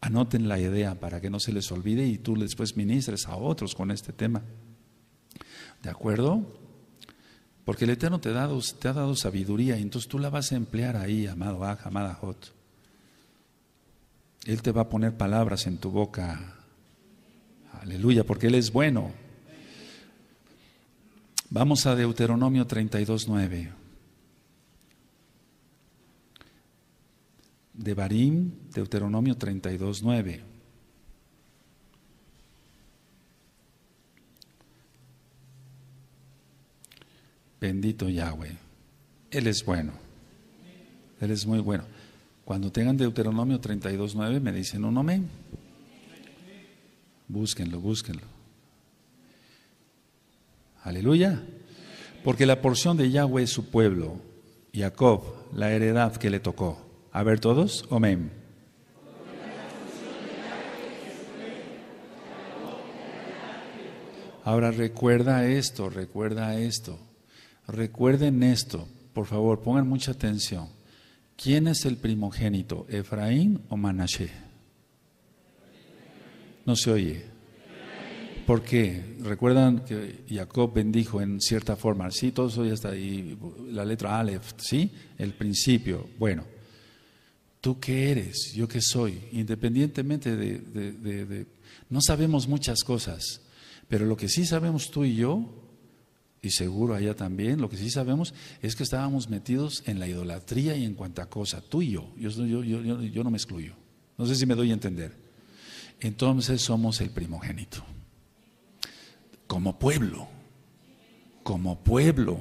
Anoten la idea para que no se les olvide y tú después ministres a otros con este tema. ¿De acuerdo? Porque el Eterno te, ha dado, te ha dado sabiduría y entonces tú la vas a emplear ahí, amado Aj, amada Jot. Él te va a poner palabras en tu boca. Aleluya, porque Él es bueno. Vamos a Deuteronomio 32.9. De Barim, Deuteronomio 32.9. Bendito Yahweh. Él es bueno. Él es muy bueno. Cuando tengan Deuteronomio 32.9 me dicen un amén. Búsquenlo, búsquenlo. Aleluya. Porque la porción de Yahweh es su pueblo, Jacob, la heredad que le tocó. A ver todos, amén. Ahora recuerda esto, recuerda esto. Recuerden esto, por favor, pongan mucha atención. ¿Quién es el primogénito, Efraín o Manashe? No se oye porque recuerdan que Jacob bendijo en cierta forma, sí, todo eso ya está ahí, la letra Aleph, sí, el principio. Bueno, tú qué eres, yo qué soy, independientemente de, No sabemos muchas cosas, pero lo que sí sabemos tú y yo, y seguro allá también, lo que sí sabemos es que estábamos metidos en la idolatría y en cuanta cosa, tú y yo, yo, yo no me excluyo. No sé si me doy a entender. Entonces somos el primogénito como pueblo, como pueblo.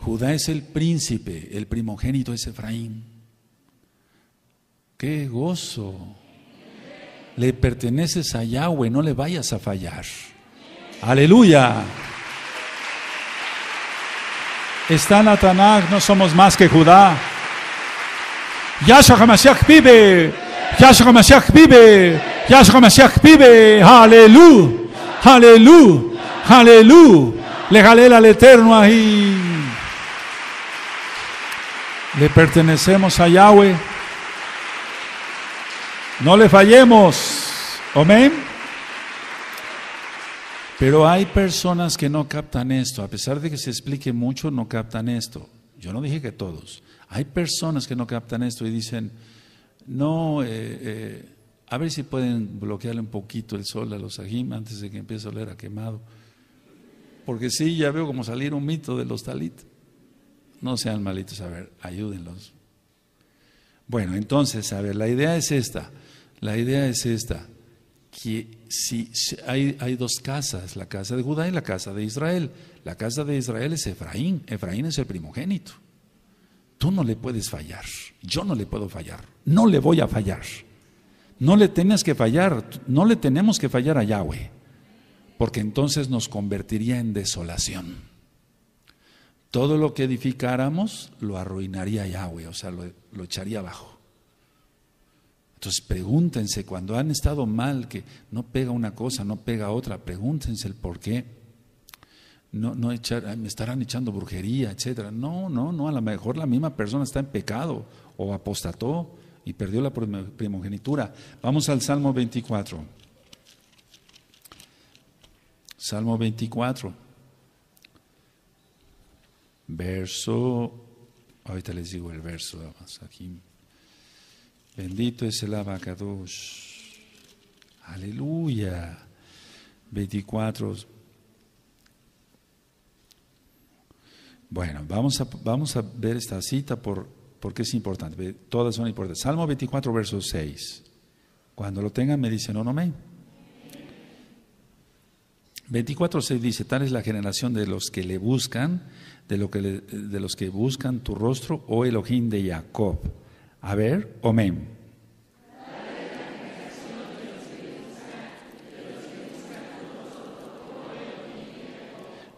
Judá es el príncipe, el primogénito es Efraín. ¡Qué gozo! Le perteneces a Yahweh, no le vayas a fallar. Aleluya. Está Natanac, no somos más que Judá. Yahshua HaMashiach vive. Yahshua HaMashiach vive. Yahshua vive. Aleluya. Aleluya. Aleluya. Le jale al Eterno ahí. Le pertenecemos a Yahweh. No le fallemos. Amén. Pero hay personas que no captan esto. A pesar de que se explique mucho, no captan esto. Yo no dije que todos. Hay personas que no captan esto y dicen, no, eh, eh, a ver si pueden bloquearle un poquito el sol a los ajim antes de que empiece a oler a quemado porque sí, ya veo como salir un mito de los talit. No sean malitos, a ver, ayúdenlos. Bueno, entonces, a ver, la idea es esta. La idea es esta, que si, hay, hay, dos casas, la casa de Judá y la casa de Israel. La casa de Israel es Efraín, Efraín es el primogénito. Tú no le puedes fallar, yo no le puedo fallar, no le voy a fallar. No le tienes que fallar, no le tenemos que fallar a Yahweh porque entonces nos convertiría en desolación. Todo lo que edificáramos lo arruinaría Yahweh, o sea, lo, echaría abajo. Entonces pregúntense, cuando han estado mal, que no pega una cosa, no pega otra, pregúntense el por qué. No, no me estarán echando brujería, etcétera. No, no, no, a lo mejor la misma persona está en pecado o apostató y perdió la primogenitura. Vamos al Salmo 24. Salmo 24, verso, ahorita les digo el verso, aquí. Bendito es el abacados. Aleluya. 24. Bueno, vamos a, vamos a ver esta cita por, porque es importante. Todas son importantes. Salmo 24, verso 6. Cuando lo tengan, me dicen, no, no, me. 24.6 dice, tal es la generación de los que le buscan, de, lo de los que buscan tu rostro, o oh Elohim de Jacob. A ver, amén.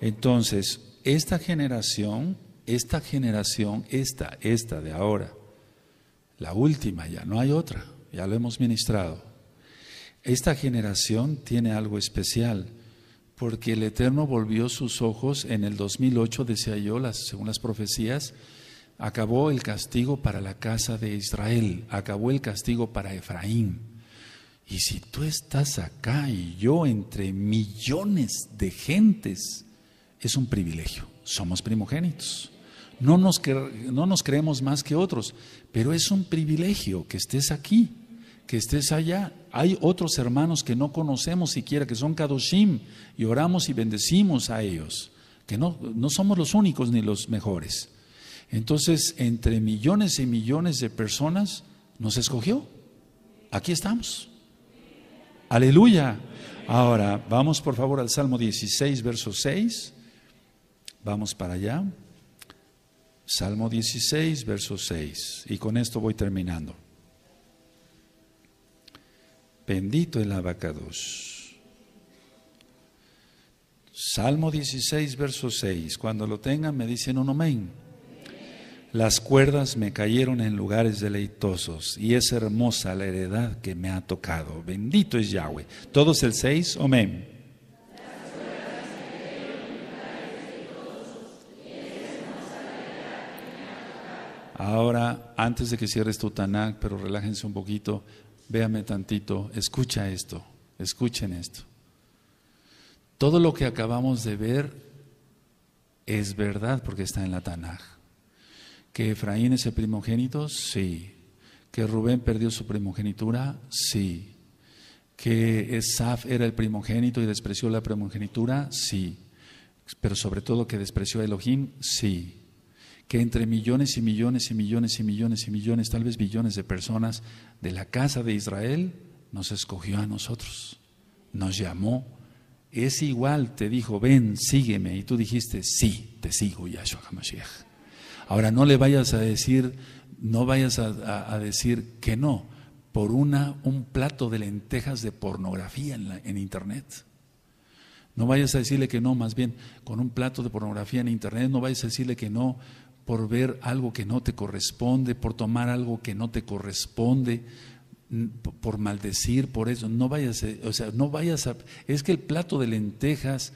Entonces, esta generación, esta generación, esta, esta de ahora, la última ya, no hay otra, ya lo hemos ministrado. Esta generación tiene algo especial porque el Eterno volvió sus ojos en el 2008, decía yo, las, según las profecías, acabó el castigo para la casa de Israel, acabó el castigo para Efraín. Y si tú estás acá y yo entre millones de gentes, es un privilegio, somos primogénitos. No nos, no nos creemos más que otros, pero es un privilegio que estés aquí que estés allá. Hay otros hermanos que no conocemos siquiera, que son Kadoshim, y oramos y bendecimos a ellos, que no, no somos los únicos ni los mejores. Entonces, entre millones y millones de personas, nos escogió. Aquí estamos. Aleluya. Ahora, vamos por favor al Salmo 16, verso 6. Vamos para allá. Salmo 16, verso 6. Y con esto voy terminando. Bendito el abacados. Salmo 16, verso 6. Cuando lo tengan, me dicen un amén. Las cuerdas me cayeron en lugares deleitosos y es hermosa la heredad que me ha tocado. Bendito es Yahweh. Todos el 6, amén. Ahora, antes de que cierres tu Tanakh, pero relájense un poquito, véame tantito, escucha esto, escuchen esto. Todo lo que acabamos de ver es verdad porque está en la Tanaj. ¿Que Efraín es el primogénito? Sí. ¿Que Rubén perdió su primogenitura? Sí. ¿Que Esaf era el primogénito y despreció la primogenitura? Sí. Pero sobre todo que despreció a Elohim? Sí que entre millones y millones y millones y millones y millones, tal vez billones de personas de la casa de Israel, nos escogió a nosotros, nos llamó. Es igual, te dijo, ven, sígueme. Y tú dijiste, sí, te sigo, Yahshua HaMashiach. Ahora no le vayas a decir, no vayas a, decir que no por una, un plato de lentejas de pornografía en, en Internet. No vayas a decirle que no, más bien, con un plato de pornografía en Internet, no vayas a decirle que no por ver algo que no te corresponde, por tomar algo que no te corresponde, por maldecir, por eso. No vayas, eh, o sea, no vayas a... Es que el plato de lentejas,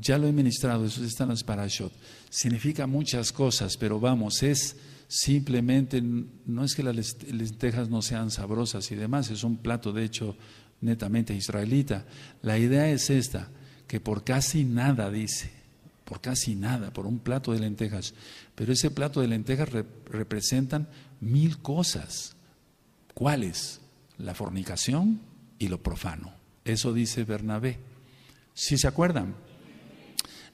ya lo he ministrado, eso está en las parashot, significa muchas cosas, pero vamos, es simplemente, no es que las lentejas no sean sabrosas y demás, es un plato de hecho netamente israelita. La idea es esta, que por casi nada, dice, por casi nada, por un plato de lentejas. Pero ese plato de lentejas representan mil cosas. ¿Cuáles? La fornicación y lo profano. Eso dice Bernabé. Si ¿Sí se acuerdan,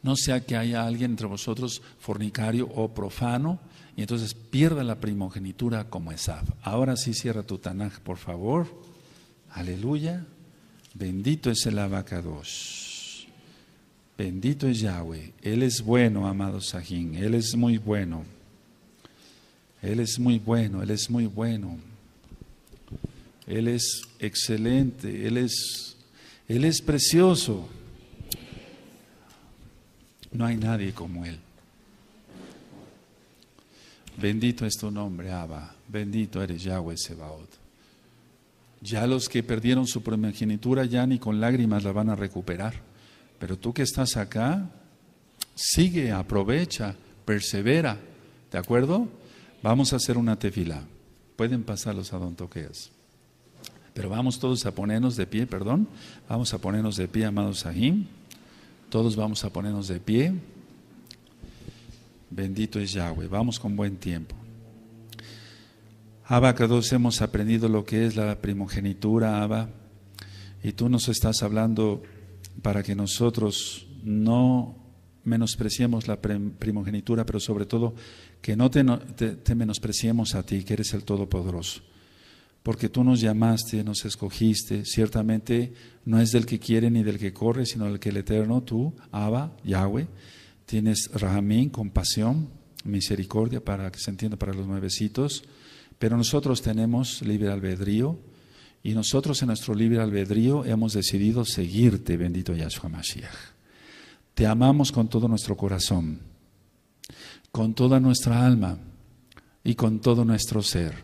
no sea que haya alguien entre vosotros fornicario o profano, y entonces pierda la primogenitura como Esaf. Ahora sí cierra tu Tanaj, por favor. Aleluya. Bendito es el abacados. Bendito es Yahweh. Él es bueno, amado Sahin Él es muy bueno. Él es muy bueno. Él es muy bueno. Él es excelente. Él es, él es precioso. No hay nadie como Él. Bendito es tu nombre, Abba. Bendito eres Yahweh Sebaot. Ya los que perdieron su primogenitura ya ni con lágrimas la van a recuperar. Pero tú que estás acá, sigue, aprovecha, persevera. ¿De acuerdo? Vamos a hacer una tefila. Pueden pasar los adontoqueas. Pero vamos todos a ponernos de pie, perdón. Vamos a ponernos de pie, amados Sahim. Todos vamos a ponernos de pie. Bendito es Yahweh. Vamos con buen tiempo. Abba hemos aprendido lo que es la primogenitura, Abba. Y tú nos estás hablando para que nosotros no menospreciemos la primogenitura, pero sobre todo que no te, menospreciemos a ti, que eres el Todopoderoso. Porque tú nos llamaste, nos escogiste, ciertamente no es del que quiere ni del que corre, sino del que el Eterno, tú, Abba, Yahweh, tienes Rahamín, compasión, misericordia, para que se entienda para los nuevecitos, pero nosotros tenemos libre albedrío, y nosotros en nuestro libre albedrío hemos decidido seguirte, bendito Yahshua Mashiach. Te amamos con todo nuestro corazón, con toda nuestra alma y con todo nuestro ser.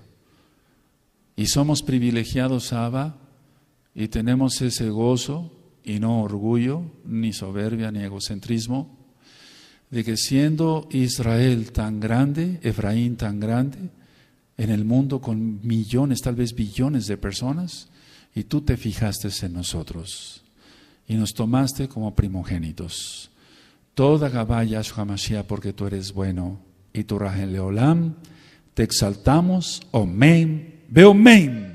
Y somos privilegiados, Abba, y tenemos ese gozo y no orgullo, ni soberbia, ni egocentrismo, de que siendo Israel tan grande, Efraín tan grande, en el mundo con millones, tal vez billones de personas, y tú te fijaste en nosotros y nos tomaste como primogénitos. Toda Gabaya Hamashiach, porque tú eres bueno, y tu Rajeleolam, Leolam, te exaltamos, veo Beomen.